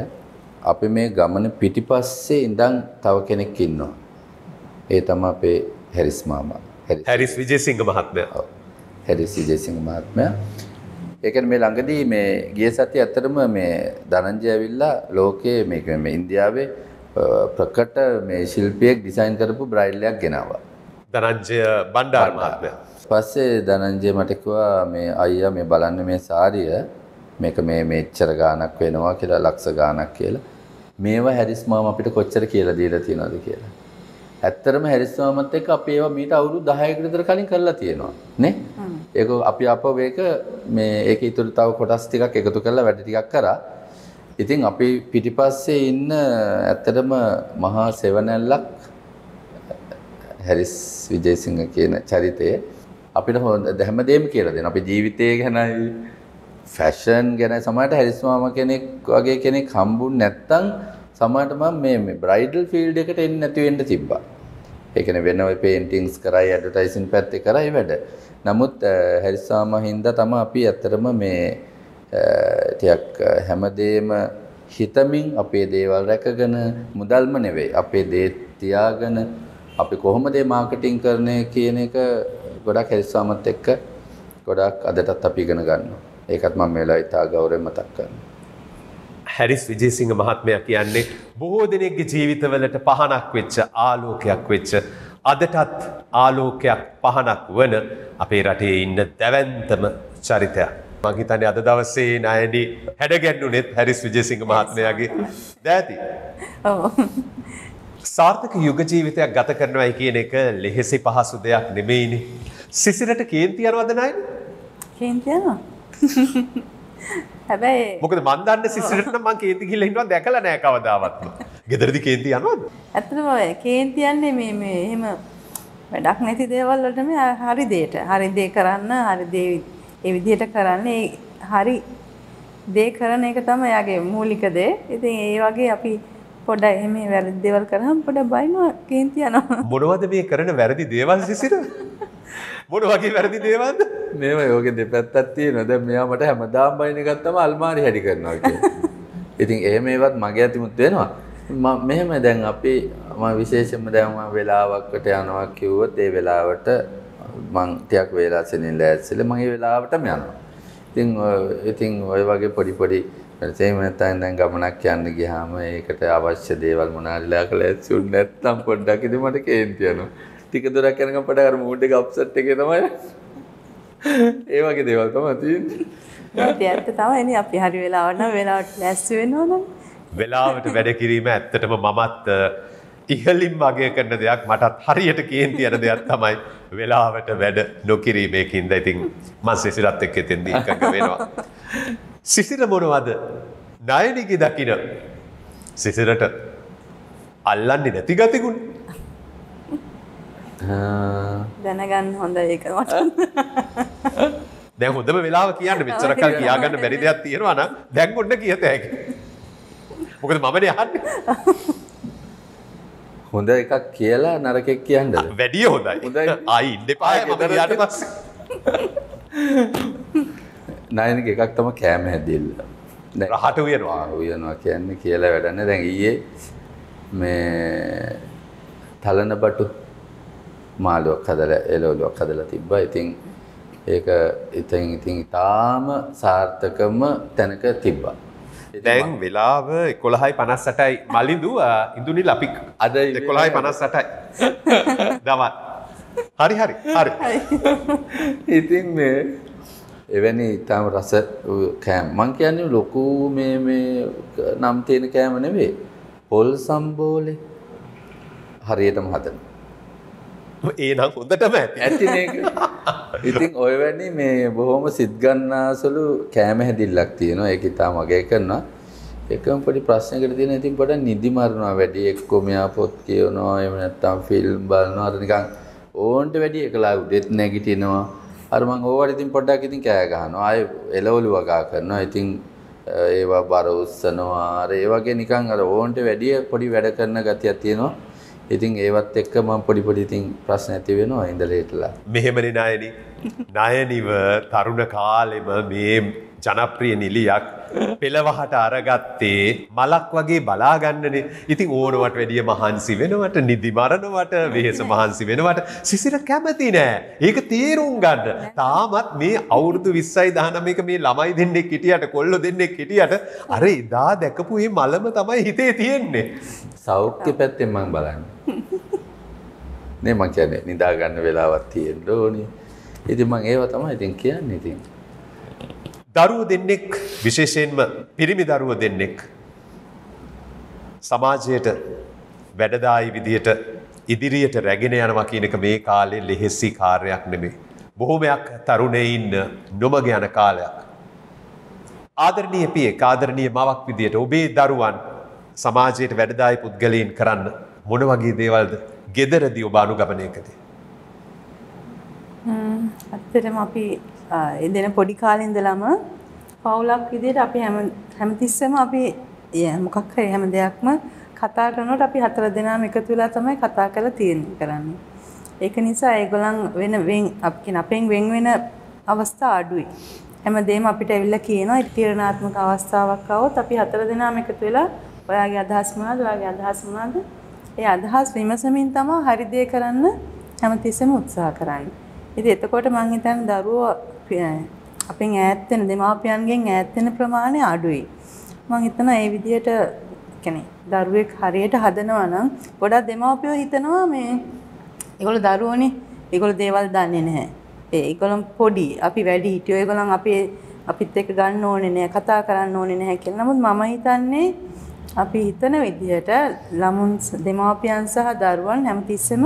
අපි මේ ගමන පිටිපස්සේ ඉඳන් තව කෙනෙක් ඉන්නවා. ඒ තමයි අපේ හැරිස් මාමා. හැරිස් විජේසිංහ මහත්මයා. හැරිස් විජේසිංහ මහත්මයා. ඒ කියන්නේ මේ ළඟදී මේ ගිය සතිය ඇත්තටම මේ ධනංජය ඇවිල්ලා ලෝකයේ මේක මේ ඉන්දියාවේ ප්‍රකට මේ ශිල්පියෙක් ඩිසයින් කරපු බ්‍රයිඩ්ලයක් ගෙනාවා. ධනංජය බණ්ඩාර මහත්මයා. පස්සේ ධනංජය මට කිව්වා මේ අයියා මේ බලන්න මේ සාරිය මේක මේ මෙච්චර ගාණක් වෙනවා කියලා ලක්ෂ ගාණක් කියලා. මේවා හැරිස් මාම අපිට කොච්චර කියලා දීලා තියෙනවද කියලා. ඇත්තටම හැරිස් මාමත් එක්ක අපි ඒවා මීට අවුරුදු 10කට විතර කලින් කරලා තියෙනවා නේ. ඒක අපි අපව ඒක මේ ඒක ඉතුරු තව කොටස් ටිකක් එකතු කරලා වැඩ ටිකක් කරා. ඉතින් අපි පිටිපස්සේ ඉන්න ඇත්තටම මහා සෙවණැල්ලක් හැරිස් විජේසිංහ කියන චරිතය අපිට හැමදේම කියලා දෙනවා. අපේ ජීවිතය ගැනයි ෆැෂන් ගැන සමට හැරිස්වාම කෙනෙක් වගේ කෙනෙක් හම්බුන් නැත්තං සමටම මේ බ්‍රයිඩල් ෆිල්ඩ් එකට එන්න නැතිවෙන්ට තිබ්බා එකන වෙනව පේන්ටිංස් කරයි ඇඩටයිසින් පැත්ති කරයි වැඩ නමුත් හැරිස්සාම හින්ද තම අපි ඇත්තරම මේ තියක් හැමදේම හිතමින් අපේ දේවල් රැකගෙන මුදල්ම නෙවෙයි අපේ දේතියාගෙන අපි කොහොමදේ මාර්කටිං කරනය කියන එක ගොඩක් හැරිස්සාමත් එක්ක ගොඩක් අදටත් අපි ඉගෙන ගන්නවා ඒකත් මම වෙලා ඉතා ගෞරය මතක් කරන්න. හැරිස් විජේසිංහ මහත්මය කියන්නේ බොහෝ දෙනෙක්ගේ ජීවිතවලට පහනක් වෙච්ච ආලෝකයක් වෙච්ච අදටත් ආලෝකයක් පහනක් වන අපේ රටේ ඉන්න දැවන්තම චරිතයක්. මහිතනය අද දවස්සේ නයනි හැඩගැන්නුනෙත් හැරිස් විජේසිංහ මහත්මයාගේ දෑති. සාර්ථක යුග ජීවිතයක් ගත කරනවයි කියන එක ලෙහෙසි පහසු දෙයක් නෙමෙයිනි. සිසිරට කේන්ති අරවදනයි? කේන්ති යනවා. හැබැයි මොකද මන්දන්න සිසිරට මං කේති කිල්ලෙන්වා දැකල නෑ කවදාවත්ම ගෙදරදි කේන්ති යනවද ඇතම කේන්තියන්නේ මේ මේ එහෙම වැඩක් නැති දේවල්ලට මේ හරි දේට හරි දේ කරන්න හරි දේ එවිදියට කරන්නේ හරි දේ කරන එක තම යාගේ මූලික දේ ඉතින් ඒ වගේ අපි පොඩ එහෙම වැරදි දේවල් කරහම් පොඩ බයිනවා කේන්ති යනවා මොනවද මේ කරන වැරදි දේවල් සිසිර බොඩ වගේ වැරදි දේවන්ද මෙම යෝක දෙපැත්තත්තිය නොද මෙයා මට හැමදාම් බයිනගත්තම අල්මාරි හැඩි කරනවා ඉතින් එහෙම ඒවත් මගේ ඇතිමුත් වෙනවා මෙහෙම දැන් අපි ම විශේෂම දැන්ම වෙලාවක්කට යනවා කිව්වොත් ඒ වෙලාවට මංතියක් වෙලාසනින් ලෑස්සල මගේ වෙලාවටම යනවා ඉතිං ඉතිං ඔය වගේ පොඩිපොඩි සේමනත්තන් දැන් ගමනක් යන්න ගිහාම ඒකට අවශ්‍ය දේවල් මොනාරිලා කළ ඇත්සුන් නැත්තම් පොඩ්ඩක් ඉදි මට කේන්තියනවා ටික දුරක් යනකම් පට අර මූඩ් එක අප්සෙට් එකේ තමයි ඒ වගේ දේවල් තමයි තියෙන්නේ ඇත්ත තමයි අපි හරි වෙලාවට නම් වෙලාවට ලෑස්ති වෙනවා නම් වෙලාවට වැඩ කිරීම ඇත්තටම මමත් ඉහලින් වගේ කරන දෙයක් මටත් හරියට කේන්ති යන දෙයක් තමයි වෙලාවට වැඩ නොකිරීමයකින්ද ඉතින් මන් සිසිරත් එක්ක එතෙන්ද එකඟ වෙනවා. සිසිර මොනවද නයනිකි දකින සිසිරට අල්ලන්නේ නැති ගතිකුණ දැනගන්න හොඳ ඒක මට දැ හොඳම වෙලා කියන්න විච්චරකල් කියාගන්න බැරි දෙයක් තියෙනවාන දැන් ගොඩ කියත හැකි මොකද මමන යන්න හොඳ එකක් කියලා නරකෙක් කියන්න වැඩිය හොඳයි අයින්න පාය මට පස් නයන එකක් තම කෑම හැදිල්ල රහට වයනවා වයනවා කියන්න කියලා වැඩන්න දැන් ඊයේ මේ තලන බටු මාළුවක් හදලා එළවලුවක් හදලා තිබ්බා. ඉතින් ඒක ඉතින් ඉතින් ඊටාම සාර්ථකම තැනක තිබ්බා. දැන් වෙලාව 11:58යි මලින්දු ඉඳුනිල් අපි අද 11:58යි දවල්. හරි හරි හරි. ඉතින් මේ එවැනි ඊටාම රස කෑම මං කියන්නේ ලොකු මේ මේ නම් තියෙන කෑම නෙවෙයි. පොල් සම්බෝලේ හරියටම හදනවා. ඒ නම් හොඳටම ඇති ඉතින් ඔය වැනි මේ බොහොම සිද්ගන්නාසලු කෑම හැදිල්ලක් තියෙනවා ඒක ඉතා මගේ කරනවා එකම පොඩි ප්‍රශ්නකට තියෙන ඉතින් පොඩ නිදි මරනවා වැඩි එක්කෝ මෙයා පොත් කියවනවා එහෙම නැත්නම් ෆිල්ම් බලනවා අර නිකන් ඕන්ට වැඩි එකලා උදෙත් නැගිටිනවා අර මං ඕවට ඉතින් පොඩ්ඩක් ඉතින් කෑ ගහනවා ආයෙ එළවලු වගා කරනවා ඉතින් ඒවා බර උස්සනවා අර ඒ වගේ නිකන් අර ඕන්ට වැඩිය පොඩි වැඩ කරන ගතියක් තියෙනවා ඉතින් ඒවත් එක්ක මම පොඩි පොඩි ඉතින් ප්‍රශ්න ඇති වෙනවා ඉඳලා හිටලා. මෙහෙමනේ නායනි. නායනිව තරුණ කාලෙම මේ ජනප්‍රිය නිලියක් පෙළවහට අරගත්තේ මලක් වගේ බලාගන්නනේ. ඉතින් ඕනවට වැඩිය මහන්සි වෙනවට නිදි මරණවට වෙහෙස මහන්සි වෙනවට සිසිර කැමති නෑ. ඒක තේරුම් ගන්න. තාමත් මේ අවුරුදු 20යි 19ක මේ ළමයි දෙන්නේ හිටියට කොල්ලෝ දෙන්නේ හිටියට අර එදා දැකපු මේ මලම තමයි හිතේ තියෙන්නේ. සෞඛ්‍ය පැත්තෙන් මම බලන්නේ. නේ මං කියන්නේ නිදාගන්න වෙලාවත් තියෙන්න ඕනේ. ඉතින් මං ඒව තමයි ඉතින් කියන්නේ ඉතින්. දරුවෝ දෙන්නෙක් විශේෂයෙන්ම පිරිමි දරුවෝ දෙන්නෙක් සමාජයට වැඩදායි විදියට ඉදිරියට රැගෙන යනවා කියන එක මේ කාලේ ලෙහෙසි කාර්යයක් නෙමෙයි. බොහොමයක් තරුණයින් නොමග යන කාලයක්. ආදරණීය පියෙක් ආදරණීය මවක් විදියට ඔබේ දරුවන් සමාජයට වැඩදායි පුද්ගලයන් කරන්න මොන වගේ දේවල්ද ගෙදරදි ඔබ අනුගමනය කළේ? ඇත්තටම අපි එදෙන පොඩි කාලේ ඉඳලම පවුලක් විදිහට අපි හැම හැමතිස්සෙම අපි මොකක් හරි හැම දෙයක්ම කතා කරනකොට අපි හතර දෙනාම එකතු වෙලා තමයි කතා කරලා තියෙන්නේ කරන්නේ. ඒක නිසා ඒගොල්ලන් වෙන වෙන් අපකින් අපෙන් වෙන් වෙන අවස්ථා අඩුයි. හැමදේම අපිට ඇවිල්ලා කියනවා තීරණාත්මක අවස්ථාවක් આવොත් අපි හතර දෙනාම එකතු වෙලා ඔයාගේ අදහස් මොනවද ඔයාගේ අදහස් මොනවද ඒ අදහස් විමසමින් තමයි හරි දේ කරන්න හැමතිස්සෙම උත්සාහ කරන්නේ. ඉතින් එතකොට මම හිතන්නේ දරුවෝ අපෙන් ඈත් වෙන දෙමාපියන්ගෙන් ඈත් වෙන ප්‍රමාණය අඩුයි. මම හිතනවා ඒ විදිහට කියන්නේ දරුවෙක් හරියට හදනවා නම් ගොඩක් දෙමාපියෝ හිතනවා මේ ඒගොල්ලෝ දරුවෝනේ ඒගොල්ලෝ දේවල් දන්නේ නැහැ. ඒගොල්ලෝ පොඩි අපි වැඩි හිටියෝ ඒගොල්ලන් අපේ අපිත් එක්ක ගන්න ඕනේ නැහැ කතා කරන්න ඕනේ නැහැ කියලා. නමුත් මම හිතන්නේ අපි හිතන විදිහට ළමුන් දෙමාපියන් සහ දරුවන් හැමතිස්සෙම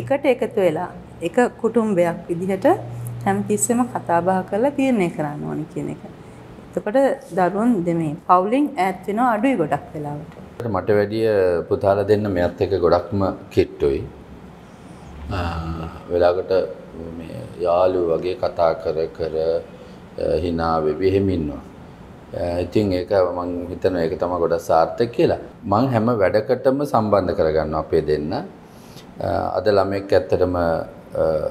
එකට එකතු වෙලා එක කුටුම්බයක් විදිහට හැමතිස්සෙම කතා බහ කරලා තීරණය කරන්න ඕනේ කියන එක. එතකොට දරුවන් දෙමේ පවුලින් ඈත් වෙනවා අඩුයි ගොඩක් වෙලාවට. මට වැඩිය පුතාලා දෙන්න මෙයත් එක ගොඩක්ම කිට්ටුයි. වෙලාකට මේ යාළුවෝ වගේ කතා කර කර hina වෙවි එහෙම ඉන්නවා. Uh, ඉතින් ඒක මං හිතනවා ඒක තමයි ගොඩක් සාර්ථක කියලා. මං හැම වැඩකටම සම්බන්ධ කරගන්නවා අපේ දෙන්න. Uh, අද ළමෙක් ඇත්තටම uh,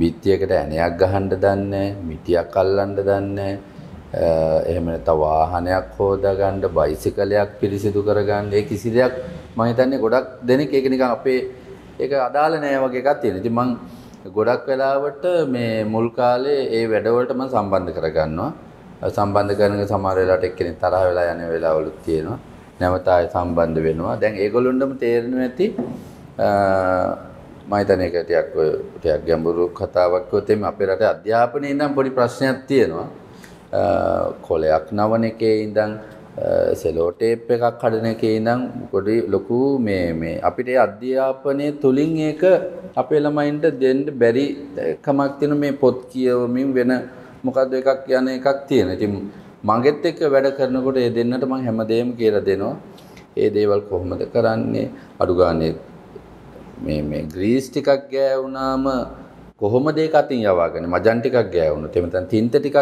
බිත්තියකට ඇණයක් ගහන්න දන්නේ, මිටියක් අල්ලන්න දන්නේ, එහෙම නැත්නම් වාහනයක් හොදාගන්න, බයිසිකලයක් පිරිසිදු කරගන්න, ඒ කිසි දෙයක් මම හිතන්නේ ගොඩක් දෙනෙක් ඒක නිකන් අපේ ඒක අදාළ නෑ වගේ එකක් තියෙනවා. ඉතින් මං ගොඩක් වෙලාවට මේ මුල් කාලේ ඒ වැඩවලට මම සම්බන්ධ කරගන්නවා. සම්බන්ධ කරන සමහර වෙලාවට එක්කෙනෙක් තරහ වෙලා යන වෙලාවලුත් තියෙනවා. නැවත ආය සම්බන්ධ වෙනවා. දැන් ඒගොල්ලොන්ටම තේරෙනවා ඇති මම හිතන්නේ ඒක ටිකක් ඔය ටිකක් ගැඹුරු කතාවක් වුත් එimhe අපේ රටේ අධ්‍යාපනයේ ඉඳන් පොඩි ප්‍රශ්නයක් තියෙනවා. කොලයක් නවන එකේ ඉඳන් සෙලෝ ටේප් එකක් කඩන එකේ ඉඳන් පොඩි ලොකු මේ මේ අපිට අධ්‍යාපනයේ තුලින් ඒක අපේ ළමයින්ට දෙන්න බැරි කමක් තියෙන මේ පොත් කියවමින් වෙන මොකද්ද එකක් යන එකක් තියෙන. ඉතින් මගෙත් එක්ක වැඩ කරනකොට ඒ දෙන්නට මම හැමදේම කියලා දෙනවා. ඒ දේවල් කොහොමද කරන්නේ? අඩු ගානේ මේ මේ ග්‍රීස් ටිකක් ගෑවුනාම කොහොමද ඒක අතින් යවාගන්නේ? මජන් ටිකක් ගෑවුනොත් එහෙම නැත්නම් තින්ත ටිකක්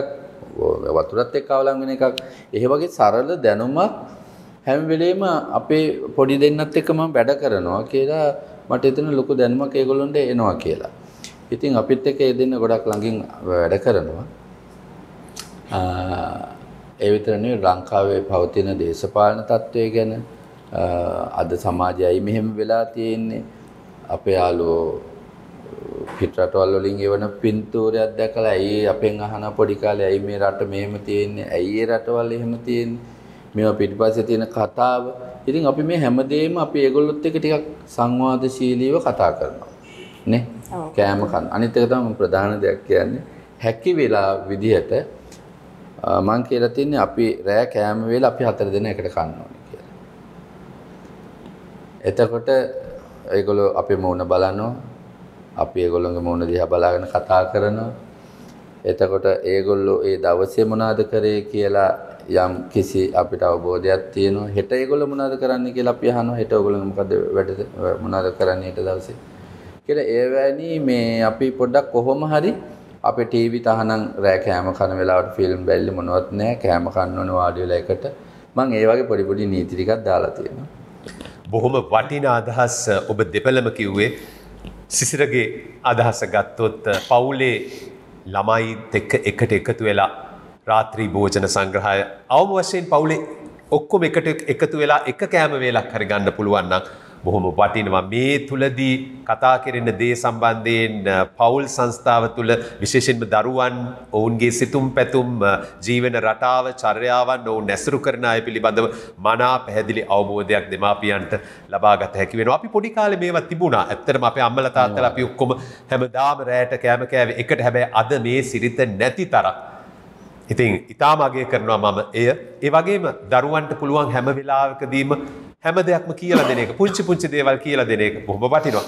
වතුරත් එක්ක අවලං වෙන එකක්. ඒ වගේ සරල දැනුමක් හැම වෙලේම අපේ පොඩි දෙන්නත් එක්ක මම වැඩ කරනවා කියලා මට එතන ලොකු දැනුමක් ඒගොල්ලොන්ට එනවා කියලා. ඉතින් අපිත් එක්ක ඒ දෙන්න ගොඩක් ළඟින් වැඩ කරනවා. ඒ විතර නෙවෙයි ලංකාවේ පවතින දේශපාලන තත්ත්වය ගැන අද සමාජයයි මෙහෙම වෙලා තියෙන්නේ අපේ යාළුවෝ පිටරටවල් වලින් එවන පින්තූරයක් දැකලා ඇයි අපෙන් අහන පොඩි කාලේ ඇයි මේ රට මෙහෙම තියෙන්නේ ඇයි ඒ රටවල් එහෙම තියෙන්නේ මේවා පිටිපස්සේ තියෙන කතාව ඉතින් අපි මේ හැමදේම අපි ඒගොල්ලොත් එක්ක ටිකක් සංවාදශීලීව කතා කරනවා නේ කෑම කන අනිත් එක තමයි ප්‍රධාන දෙයක් කියන්නේ හැකි වෙලා විදිහට මං කියලා තින්නේ අපි රෑ කෑම වේල අපි හතර දෙනා එකට කන්න ඕනේ කියලා. එතකොට ඒගොල්ලෝ අපේ මූණ බලනවා. අපි ඒගොල්ලන්ගේ මූණ දිහා බලාගෙන කතා කරනවා. එතකොට ඒගොල්ලෝ ඒ දවසේ මොනාද කරේ කියලා යම් කිසි අපිට අවබෝධයක් තියෙනවා. හෙට ඒගොල්ලෝ මොනාද කරන්න කියලා අපි අහනවා. හෙට ඕගොල්ලෝ මොකද වැඩ මොනාද කරන්නේ හෙට දවසේ කියලා. ඒ වැනි මේ අපි පොඩ්ඩක් කොහොම හරි අපේ ටීවී තහනම් රෑ කෑම කන වෙලාවට ෆිල්ම් බැල්ලි මොනවත් නැහැ කෑම කන්න ඕන වාඩි වෙලා එකට මම ඒ වගේ පොඩි පොඩි නීති ටිකක් දාලා තියෙනවා. බොහොම වටිනා අදහස් ඔබ දෙපළම කිව්වේ සිසිරගේ අදහස ගත්තොත් පවුලේ ළමයිත් එක්ක එකට එකතු වෙලා රාත්‍රී භෝජන සංග්‍රහය අවම වශයෙන් පවුලේ ඔක්කොම එකට එකතු වෙලා එක කෑම වේලක් හරි ගන්න පුළුවන් නම් බොහොම වටිනවා. මේ තුලදී කතා කරන දේ සම්බන්ධයෙන් පවුල් සංස්ථාව තුළ විශේෂෙන්ම දරුවන් ඔවුන්ගේ සිතුම් පැතුම් ජීවන රටාව චර්යාවන් ඔවුන් නැසරු කරන අය පිළිබඳව මනා පැහැදිලි අවබෝධයක් දෙමාපියන්ට ලබාගත හැකි වෙනවා. අපි පොඩි කාලේ මේවා තිබුණා. ඇත්තටම අපේ අම්මලා තාත්තලා අපි ඔක්කොම හැමදාම රැයට කෑම කෑවේ එකට හැබැයි අද මේ සිරිත නැති තරම් ඉතින් ඉතාමගේ කරනවා මම එය ඒ වගේම දරුවන්ට පුළුවන් හැම වෙලාවකදීම හැම දෙයක්ම කියලා දෙන එක පුංචි පුංචි දේවල් කියලා දෙන එක බොහොම වටිනවා.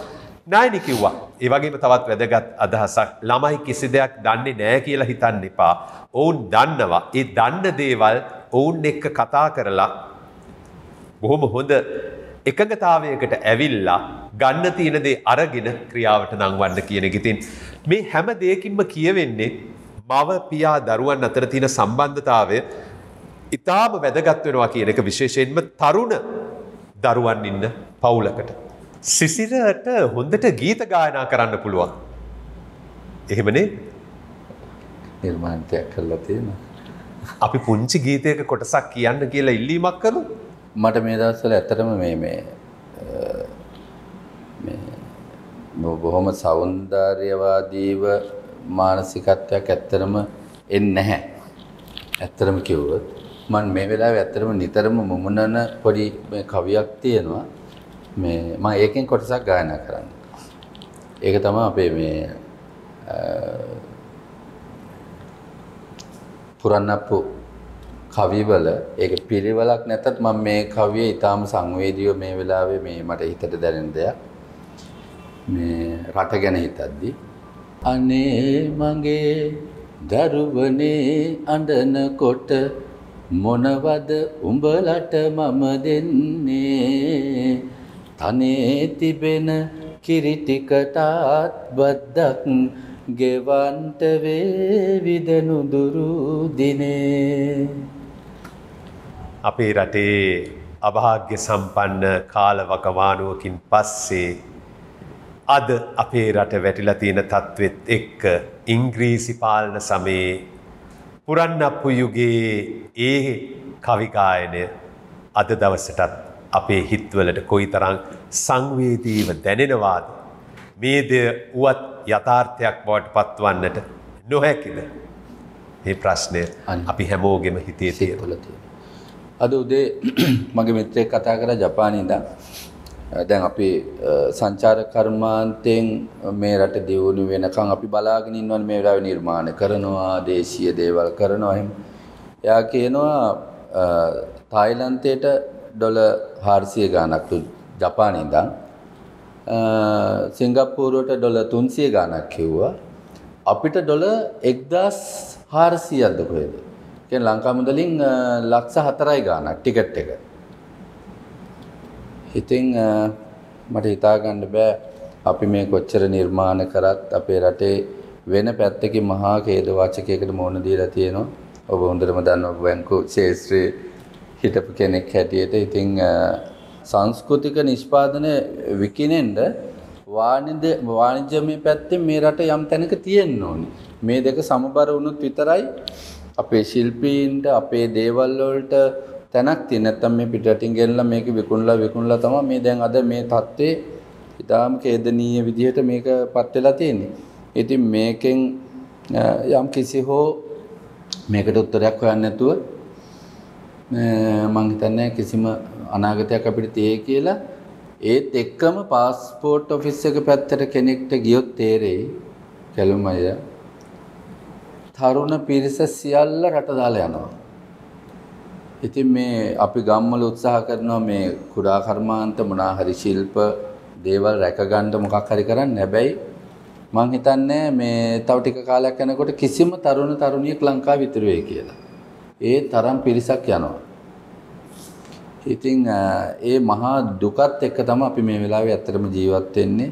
නායනි කිව්වා. ඒ වගේම තවත් වැදගත් අදහසක් ළමයි කිසි දෙයක් දන්නේ නැහැ කියලා හිතන්න එපා. ඔවුන් දන්නවා. ඒ දන්න දේවල් ඔවුන් එක්ක කතා කරලා බොහොම හොඳ එකගතාවයකට ඇවිල්ලා ගන්න තියෙන දේ අරගෙන ක්‍රියාවට නංවන්න කියන එක. ඉතින් මේ හැම දෙයකින්ම කියවෙන්නේ මව පියා දරුවන් අතර තියෙන සම්බන්ධතාවය ඉතාම වැදගත් වෙනවා කියන එක විශේෂයෙන්ම තරුණ දරුවන් ඉන්න පවුලකට. සිසිරට හොඳට ගීත ගායනා කරන්න පුළුවන්. එහෙමනේ නිර්මාණතයක් කරලා තියෙන. අපි පුංචි ගීතයක කොටසක් කියන්න කියලා ඉල්ලීමක් කරු මට මේ දවස්සල ඇතරම මේ මේ බොහොම සෞන්දර්යවාදීව මානසිකත්වයක් ඇත්තරම එන්න නැහැ. ඇත්තරම කිව්වොත් මම මේ වෙලාවේ ඇත්තටම නිතරම මුමුණන පොඩි මේ කවියක් තියෙනවා. මේ මම ඒකෙන් කොටසක් ගායනා කරන්න. ඒක තමයි අපේ මේ පුරන්නප්පු කවිවල ඒක පිළිවෙලක් නැතත් මම මේ කවිය ඊටාම සංවේදීව මේ වෙලාවේ මේ මට හිතට දැනෙන දෙයක්. මේ රට ගැන හිතද්දි අනේ මගේ දරුවනේ අඬනකොට මොනවද උඹලට මම දෙන්නේ තනේ තිබෙන කිරිටිකටත් බද්දක් ගෙවන්ට වේවිදනුදුරු දිනේ අපේ රටේ අභාග්‍ය සම්පන්න කාලවකවානුවකින් පස්සේ අද අපේ රට වැටිලා තියෙන තත්ත්වෙත් එක්ක ඉංග්‍රීසි පාලන සමයේ පුරන්නප්පු යුගයේ ඒ කවිගායනය අද දවසටත් අපේ හිත්වලට කොයි තරං සංවේදීව දැනෙනවාද. මේද වුවත් යථාර්ථයක් බවට පත්වන්නට නොහැකිද. මේ ප්‍රශ්නය අපි හැමෝගෙම හිතේ තේරලතිය. අද උදේ මගේ මෙත්‍රෙක් කතා කර ජපානීදා දැන් අපේ සංචාර කර්මාන්තයෙන් මේ රට දියුණු වෙනකන් අපි බලාගෙන ඉන්නවනේ මේ වෙලාවේ නිර්මාණ කරනවා දේශීය දේවල් කරනවා එහෙම. එයා කියනවා තායිලන්තයට ඩොලර් 400 ගාණක් ජපානේ ඉඳන් සිංගප්පූරුවට ඩොලර් 300 ගාණක් කිව්වා. අපිට ඩොලර් 1400ක්ද කොහෙද? කියන්නේ ලංකා මුදලින් ලක්ෂ 4යි ගාණක් ටිකට් එක. ඉතින් මට හිතාගන්න බෑ අපි මේ කොච්චර නිර්මාණ කරත් අපේ රටේ වෙන පැත්තකින් මහා ඛේද වාචකයකට මුහුණ දීලා තියෙනවා. ඔබ හොඳටම දන්නවා බැංකු ශාස්ත්‍රයේ හිටපු කෙනෙක් හැටියට. ඉතින් සංස්කෘතික නිෂ්පාදනය විකිනෙන්ද වාණිජ වාණිජමය පැත්තේ මේ රට යම් තැනක තියෙන්න ඕනේ. මේ දෙක සමබර වුණොත් විතරයි අපේ ශිල්පීන්ට අපේ දේවල් වලට තැනක් තියෙන නැත්නම් මේ පිටරටින් ගෙනලා මේක විකුණලා විකුණලා තමයි මේ දැන් අද මේ தત્ත්වේ ඉතාම කේදනීය විදිහට මේකපත් වෙලා තියෙන්නේ. ඉතින් මේකෙන් යම් කිසි හෝ මේකට උත්තරයක් හොයන්න නැතුව මම හිතන්නේ කිසිම අනාගතයක් අපිට තියෙයි කියලා ඒත් එක්කම પાස්පෝර්ට් ඔෆිස් එක පැත්තට කෙනෙක්ට ගියොත් තේරෙයි කැලුමය තරුණ පිරිස සියල්ල රට දාලා යනවා ඉතින් මේ අපි ගම්වල උත්සාහ කරනවා මේ කුඩා කර්මාන්ත මොනා හරි ශිල්ප දේවල් රැකගන්න මොකක් හරි කරන්න. හැබැයි මං හිතන්නේ මේ තව ටික කාලයක් යනකොට කිසිම තරුණ තරුණියක් ලංකාවේ ඉතුරු වෙයි කියලා. ඒ තරම් පිරිසක් යනවා. ඉතින් ඒ මහා දුකත් එක්ක තමයි අපි මේ වෙලාවේ ඇත්තටම ජීවත් වෙන්නේ.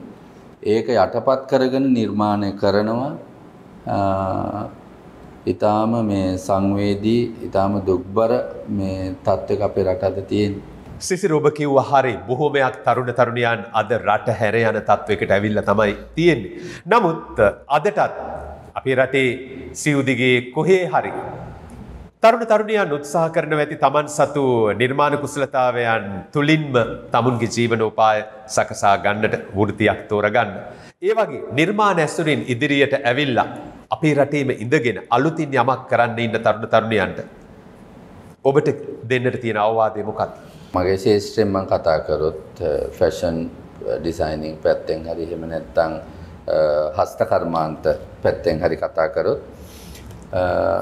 ඒක යටපත් කරගෙන නිර්මාණය කරනවා. ඊටාම මේ සංවේදී ඊටාම දුක්බර මේ තත්ත්වක අපේ රට අද තියෙන්නේ. සිසි ඔබ කිව්ව හරි බොහෝමයක් තරුණ තරුණියන් අද රට හැර යන තත්ත්වයකට ඇවිල්ලා තමයි තියෙන්නේ. නමුත් අදටත් අපේ රටේ සිවුදිගේ කොහේ හරි තරුණ තරුණියන් උත්සාහ කරන ඇති තමන් සතු නිර්මාණ කුසලතාවයන් තුළින්ම තමුන්ගේ ජීවනෝපාය සකසා ගන්නට වෘතියක් තෝරගන්න. ඒ වගේ නිර්මාණ ඇසුරින් ඉදිරියට ඇවිල්ලා අපේ රටේම ඉඳගෙන අලුතින් යමක් කරන්න ඉන්න තරුණ තරුණයන්ට ඔබට දෙන්නට තියෙන අවවාදය මොකක්ද? මගේ ශේෂ්ත්‍රයෙන් මම කතා කරොත් ෆැෂන් ඩිසයිනින් පැත්තෙන් හරි එහෙම නැත්නම් හස්ත කර්මාන්ත පැත්තෙන් හරි කතා කරොත්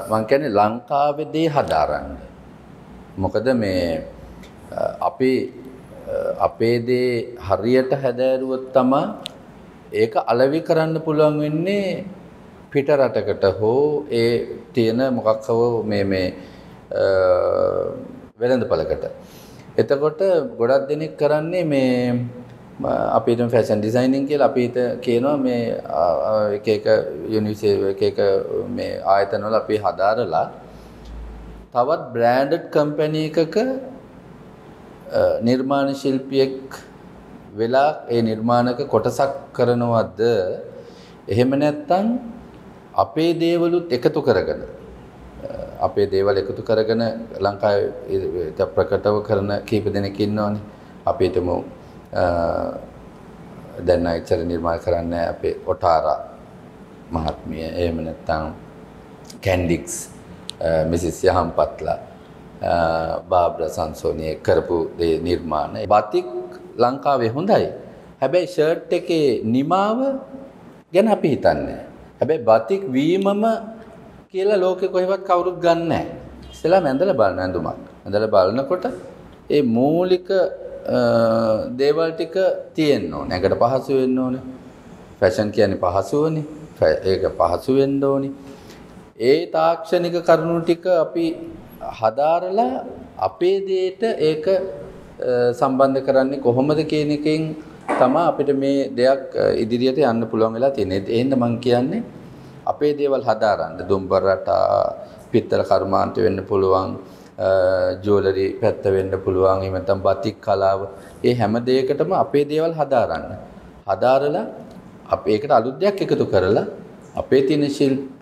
මම කියන්නේ ලංකාවේදී හදාරන්න. මොකද මේ අපි අපේ දේ හරියට හැදෑරුවොත් තමයි ඒක අලෙවි කරන්න පුළුවන් වෙන්නේ පිට රටකට හෝ ඒ තියෙන මොකක් හෝ මේ මේ වෙළඳපළකට. එතකොට ගොඩක් දෙනෙක් කරන්නේ මේ අපිට ෆැෂන් ඩිසයිනින් කියලා අපිට කියනවා මේ එක එක යුනිවර්සිටි එක එක මේ ආයතන වල අපි හදාරලා තවත් බ්‍රෑන්ඩඩ් කම්පැනි එකක නිර්මාණ ශිල්පියෙක් වෙලා ඒ නිර්මාණක කොටසක් කරනවද එහෙම නැත්නම් අපේ දේවලුත් එකතු කරගෙන අපේ දේවල් එකතු කරගෙන ලංකාවේ ප්‍රකටව කරන කීප දෙනෙක් ඉන්නවනේ අපි හිතමු දැන් ආයතන නිර්මාණ කරන්නේ අපේ ඔටාරා මහත්මිය එහෙම නැත්නම් කැන්ඩික්ස් මිසිස් යහම්පත්ලා බාබ්ලා සංසෝනිය කරපු නිර්මාණ බතික් ලංකාවේ හොඳයි. හැබැයි ෂර්ට් එකේ නිමාව ගැන අපි හිතන්නේ. හැබැයි බතික් වීමම කියලා ලෝකෙ කොහෙවත් කවුරුත් ගන්න නැහැ. ඉස්සෙල්ලා මැඳලා බලන ඇඳුමක්. ඇඳලා බලනකොට ඒ මූලික දේවල් ටික තියෙන්න ඕනේ. ඒකට පහසු වෙන්න ඕනේ. ෆැෂන් කියන්නේ පහසුවනේ. ඒක පහසු වෙන්න ඕනේ. ඒ තාක්ෂණික කරුණු ටික අපි හදාරලා අපේ දේට ඒක සම්බන්ධ කරන්නේ කොහොමද කියන එකෙන් තමයි අපිට මේ දෙයක් ඉදිරියට යන්න පුළුවන් වෙලා තියෙන්නේ. එහෙනම් මම කියන්නේ අපේ දේවල් හදාරන්න දුම්බර රටා පිත්තල කර්මාන්ත වෙන්න පුළුවන් ජුවලරි පැත්ත වෙන්න පුළුවන් එහෙම නැත්නම් බතික් කලාව ඒ හැම දෙයකටම අපේ දේවල් හදාරන්න. හදාරලා අපි ඒකට අලුත් දෙයක් එකතු කරලා අපේ තියෙන ශිල්ප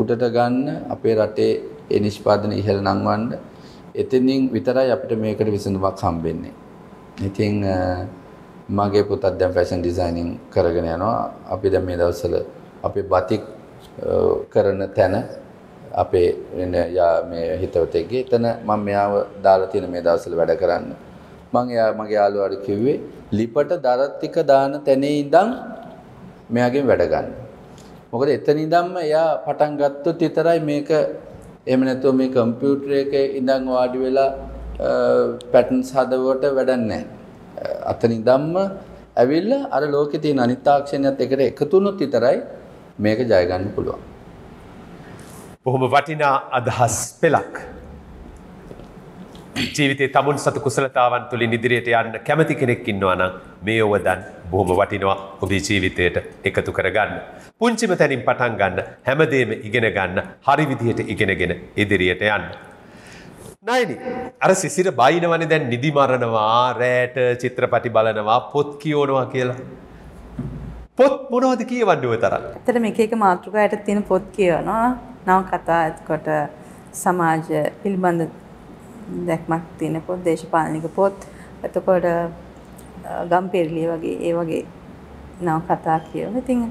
උඩට ගන්න අපේ රටේ ඒ නිෂ්පාදන ඉහළ නංවන්න එතනින් විතරයි අපිට මේකට විසඳුමක් හම්බෙන්නේ. ඉතින් මගේ පුතත් දැන් ෆැෂන් ඩිසයිනින් කරගෙන යනවා. අපි දැන් මේ දවස්වල අපේ බතික් කරන තැන අපේ මේ හිතවතෙක්ගේ එතන මම මෙයාව දාලා තියෙන මේ දවස්වල වැඩ කරන්න. මම එයා මගේ යාළුවාට කිව්වේ ලිපට දරත් ටික දාන තැනේ ඉඳන් මෙයාගෙන් වැඩ ගන්න. මොකද එතන ඉඳන්ම එයා පටන් ගත්තොත් විතරයි මේක එහෙම නැත්නම් මේ කම්පියුටර් එකේ ඉඳන් වාඩි වෙලා පැටර්න්ස් හදවට වැඩක් නැහැ. අතන ඉඳන්ම ඇවිල්ලා අර ලෝකේ තියෙන අනිත් තාක්ෂණයත් එකට එකතු වුණොත් විතරයි මේක ජය ගන්න පුළුවන්. බොහොම වටිනා අදහස් පෙළක්. ජීවිතේ තමුන් සතු කුසලතාවන් තුළින් ඉදිරියට යන්න කැමති කෙනෙක් ඉන්නවනම් මේ ඔවදන් බොහොම වටිනවා ඔබේ ජීවිතයට එකතු කරගන්න. පුංචිම තැනින් පටන් ගන්න හැමදේම ඉගෙන ගන්න හරි විදිහට ඉගෙනගෙන ඉදිරියට යන්න. නයිනි අර සිසිර බයිනවනේ දැන් නිදි මරනවා රෑට චිත්‍රපටි බලනවා පොත් කියවනවා කියලා. පොත් මොනවද කියවන්න ඔය තරම්? ඇත්තට මේක එක මාතෘකාවට තියෙන පොත් කියවනවා. නව කතා එතකොට සමාජ පිළිබඳ දැක්මක් තියෙන පොත් දේශපාලනික පොත් එතකොට ගම්පෙරළිය වගේ ඒ වගේ නව කතා කියව. ඉතින්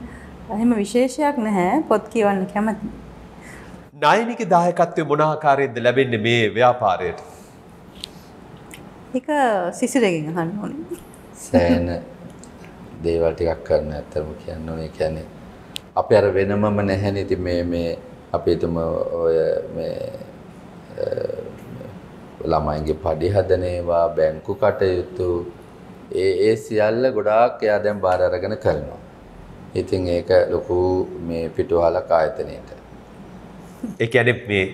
එහෙම විශේෂයක් නැහැ පොත් කියවන්න කැමති. ණයනික දායකත්වය මොන ආකාරයෙන්ද ලැබෙන්නේ මේ ව්‍යාපාරයට? ඒක සිසිරගෙන් අහන්න ඕනේ. සෑන දේවල් ටිකක් කරන ඇත්තම කියන්න ඕනේ. කියන්නේ අපි අර වෙනමම නැහැනේ ඉතින් මේ මේ අපි හිතමු ඔය මේ ළමයින්ගේ පඩි හදන ඒවා බැංකු කටයුතු ඒ ඒ සියල්ල ගොඩාක් එයා දැන් බාර අරගෙන කරනවා. ඉතින් ඒක ලොකු මේ පිටුහලක් ආයතනයට. ඒ කියන්නේ මේ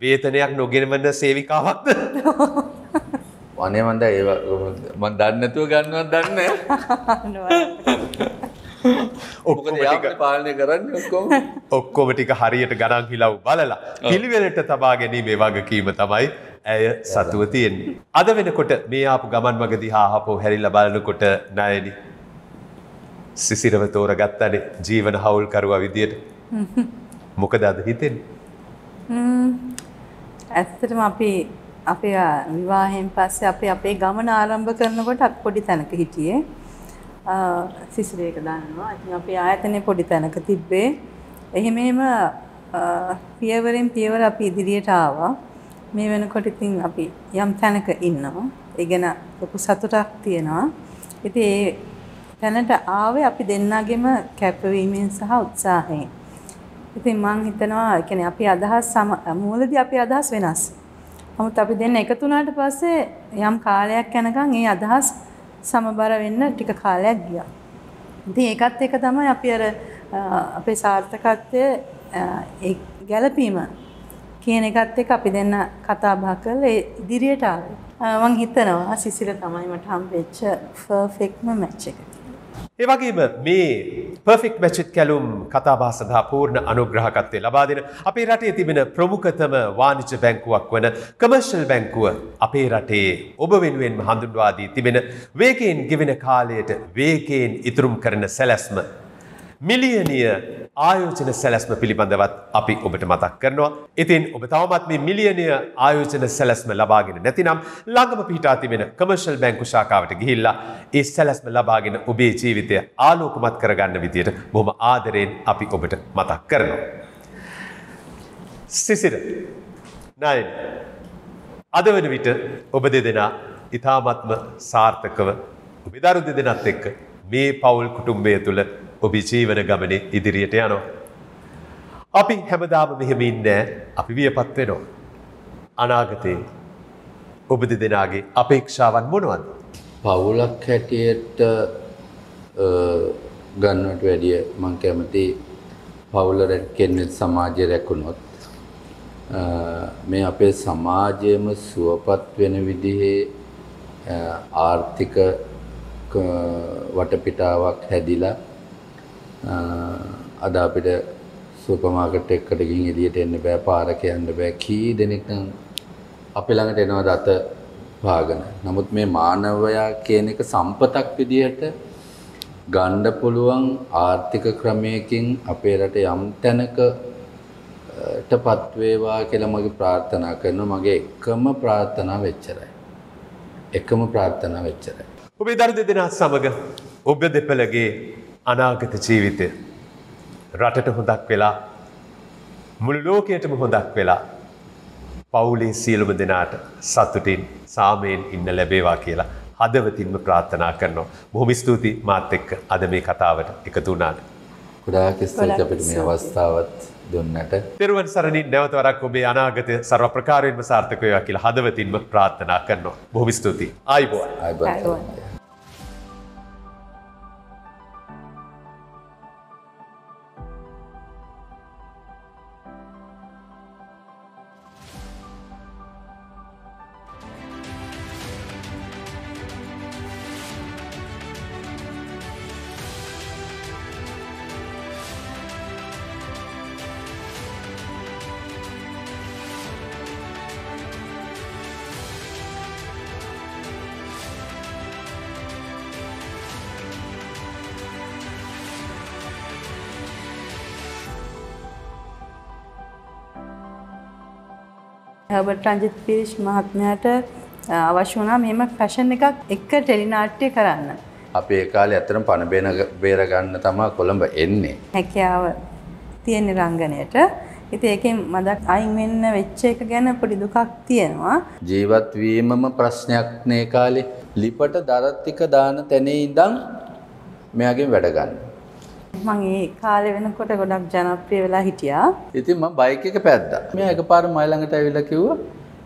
වේතනයක් නොගෙනවන සේවිකාවක්ද? අනේ මන්ද ඒ මන් දන්නේ නැතුව ගන්නවත් දන්නේ නැහැ. ඔක්කොමටික පාලනය කරන්න ඔක්කෝ ඔක්කොම ටික හරියට ගණන් හිලව් බලලා පිළිවෙලට තබා ගැනීමේ වගකීම තමයි ඇය සතුව තියෙන්නේ. අද වෙනකොට මේ ආපු ගමන් මගදි හාහපෝ හැරිල්ල බලනකොට නයනි. සිසිරව තෝර ගත්තනේ ජීවන හවුල්කරුවා විදියට මොකද අද හිතෙන්. ඇත්තටම අපි අපේ විවාහෙන් පස්සේ අපේ අපේ ගමන ආරම්භ කරනකොට පොඩි තැනක හිටියේ. සිසුරේක දන්නවා. ඉතින් අපි ආයතනයේ පොඩි තැනක තිබ්බේ. එහෙම එහෙම පියවරෙන් පියවර අපි ඉදිරියට ආවා. මේ වෙනකොට ඉතින් අපි යම් තැනක ඉන්නවා. ඒ ගැන ලොකු සතුටක් තියෙනවා. ඉතින් ඒ තැනට ආවේ අපි දෙන්නගෙම කැපවීමෙන් සහ උත්සාහයෙන්. ඉතින් මං හිතනවා කියන්නේ අපි අදහස් සම මූලදී අපි අදහස් වෙනස්. නමුත් අපි දෙන්න එකතු වුණාට පස්සේ යම් කාලයක් යනකම් ඒ අදහස් සමබර වෙන්න ටික කාලයක් ගියා. ඉතින් ඒකත් එක තමයි අපි අර අපේ සාර්ථකත්වය ඒ ගැළපීම කියන එකත් එක්ක අපි දෙන්න කතා බහ කරලා ඉදිරියට ආවේ. මම හිතනවා සිසිල තමයි මට හම්බෙච්ච පර්ෆෙක්ට්ම මැච් එක. ඒවගේම මේ පෆික් මැචිත් කැලුම් කතාබා සඳහා පූර්ණ අනුග්‍රහකත්වය ලබාදෙන අපේ රටේ තිබෙන ප්‍රමුඛතම වානිජ බැංකුවක් වන කමර්ශල් බැංකුව අපේ රටේ ඔබ වෙනුවෙන්ම හඳුන්වාදී තිබෙන වේකයෙන් ගෙවෙන කාලයට වේකයෙන් ඉතුරුම් කරන සැලැස්ම මිලියනිය ආයෝජන සැලැස්ම පිළිබඳවත් අපි ඔබට මතක් කරනවා. ඉතින් ඔබ තවමත් මේ මිලියනිය ආයෝජන සැලැස්ම ලබාගෙන නැතිනම් ළඟම පිහිටා තිබෙන කමර්ෂල් බැංකු ශාඛාවට ගිහිල්ලා ඒ සැලැස්ම ලබාගෙන ඔබේ ජීවිතය ආලෝකමත් කරගන්න විදියට බොහොම ආදරයෙන් අපි ඔබට මතක් කරනවා. සිසිර නයින් අද වෙන විට ඔබ දෙදෙනා ඉතාමත්ම සාර්ථකව ඔබ දරු දෙදෙනත් එක්ක මේ පවුල් කුටුම්බය තුළ ඔබි ජීවන ගමන ඉදිරියට යනවා. අපි හැමදාම මෙහෙමින් නෑ අපි වියපත් වෙනවා. අනාගතයේ ඔබ දෙදෙනගේ අපේක්ෂාවන් මොනවද. පවුලක් හැටියට ගන්නට වැඩිය මං කැමති පවුල රැකෙන්නෙත් සමාජය රැකුණොත් මේ අපේ සමාජයම සුවපත් වෙන විදිහේ ආර්ථික වටපිටාවක් හැදිලා අද අපිට සුපර් මාකට් එකකට ගිහින් එළියට එන්න බෑ පාරක යන්න බෑ කී දෙනෙක් නම් අපි ළඟට එනවා දත පාගන. නමුත් මේ මානවයා කියන එක සම්පතක් විදිහට ගන්න පුළුවන් ආර්ථික ක්‍රමයකින් අපේ රට යම් තැනක ටපත් වේවා කියලා මගේ ප්‍රාර්ථනා කරනවා මගේ එකම ප්‍රාර්ථනාව එච්චරයි. එකම ප්‍රාර්ථනාව එච්චරයි. ඔබේ දරු දෙදෙනා සමග ඔබ දෙපළගේ අනාගත ජීවිතය. රටට හොඳක් වෙලා මුළු ලෝකයටම හොඳක් වෙලා පවුලේ සියලුම දෙනාට සතුටින් සාමයෙන් ඉන්න ලැබේවා කියලා හදවතින්ම ප්‍රාර්ථනා කරනවා. බොහොම ස්තුතියි මාත් එක්ක අද මේ කතාවට එකතු වුණාට. ගොඩාක් ස්තුතියි අපිට මේ අවස්ථාවත් දුන්නට. තෙරුවන් සරණින් නැවත වරක් ඔබේ අනාගත සර්ව ප්‍රකාරයෙන්ම සාර්ථක වේවා කියලා හදවතින්ම ප්‍රාර්ථනා කරනවා. බොහොම ස්තුතියි. ආයිබෝන්. ආයිබෝන්. හැබට් රංජිත් පිරිෂ් මහත්මයාට අවශ්‍ය වුණා මෙහෙම ෆැෂන් එකක් එක්ක ටෙලිනාට්‍ය කරන්න. අපි ඒ කාලේ ඇත්තටම පණ බේන බේර ගන්න තමයි කොළඹ එන්නේ. හැකියාව තියෙන රංගනයට. ඉතින් ඒකෙන් මදක් අයින් වෙන්න වෙච්ච එක ගැන පොඩි දුකක් තියෙනවා. ජීවත් වීමම ප්‍රශ්නයක් නේ කාලේ. ලිපට දරත් ටික දාන තැනේ ඉඳන් මෙයාගෙන් වැඩ ගන්න. මං ඒ කාලෙ වෙනකොට ගොඩක් ජනප්‍රිය වෙලා හිටියා. ඉතින් මම බයික් එක පැද්දා. මෙයා එකපාර මයි ළඟට ඇවිල්ලා කිව්වා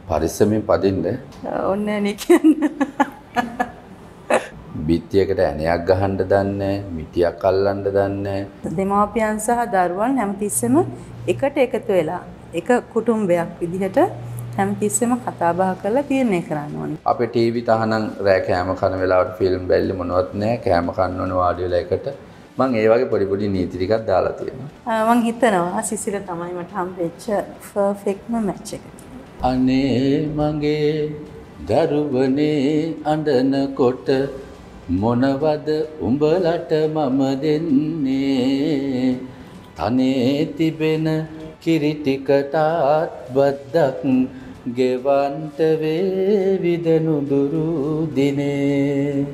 පරිස්සමෙන් පදින්න. ඔන්න නේ කියන්නේ. බිත්තියකට ඇණයක් ගහන්න දන්නේ, මිටියක් අල්ලන්න දන්නේ. දෙමාපියන් සහ දරුවන් හැමතිස්සෙම එකට එකතු වෙලා එක කුටුම්බයක් විදිහට හැමතිස්සෙම කතා බහ කරලා තීරණය කරන්න ඕනේ. අපේ ටීවී තහනම් රෑ කෑම කන වෙලාවට ෆිල්ම් බැලි මොනවත් නැහැ. කෑම කන්න ඕන වාඩි වෙලා එකට මං ඒ වගේ පොඩි පොඩි නීති ටිකක් දාලා තියෙනවා. මං හිතනවා සිසිල තමයි මට හම්බෙච්ච පර්ෆෙක්ට්ම මැච් එක. අනේ මගේ දරුවනේ අඬනකොට මොනවද උඹලට මම දෙන්නේ තනේ තිබෙන කිරි ටිකටත් බද්දක් ගෙවන්ට වේවිද නුදුරු දිනේ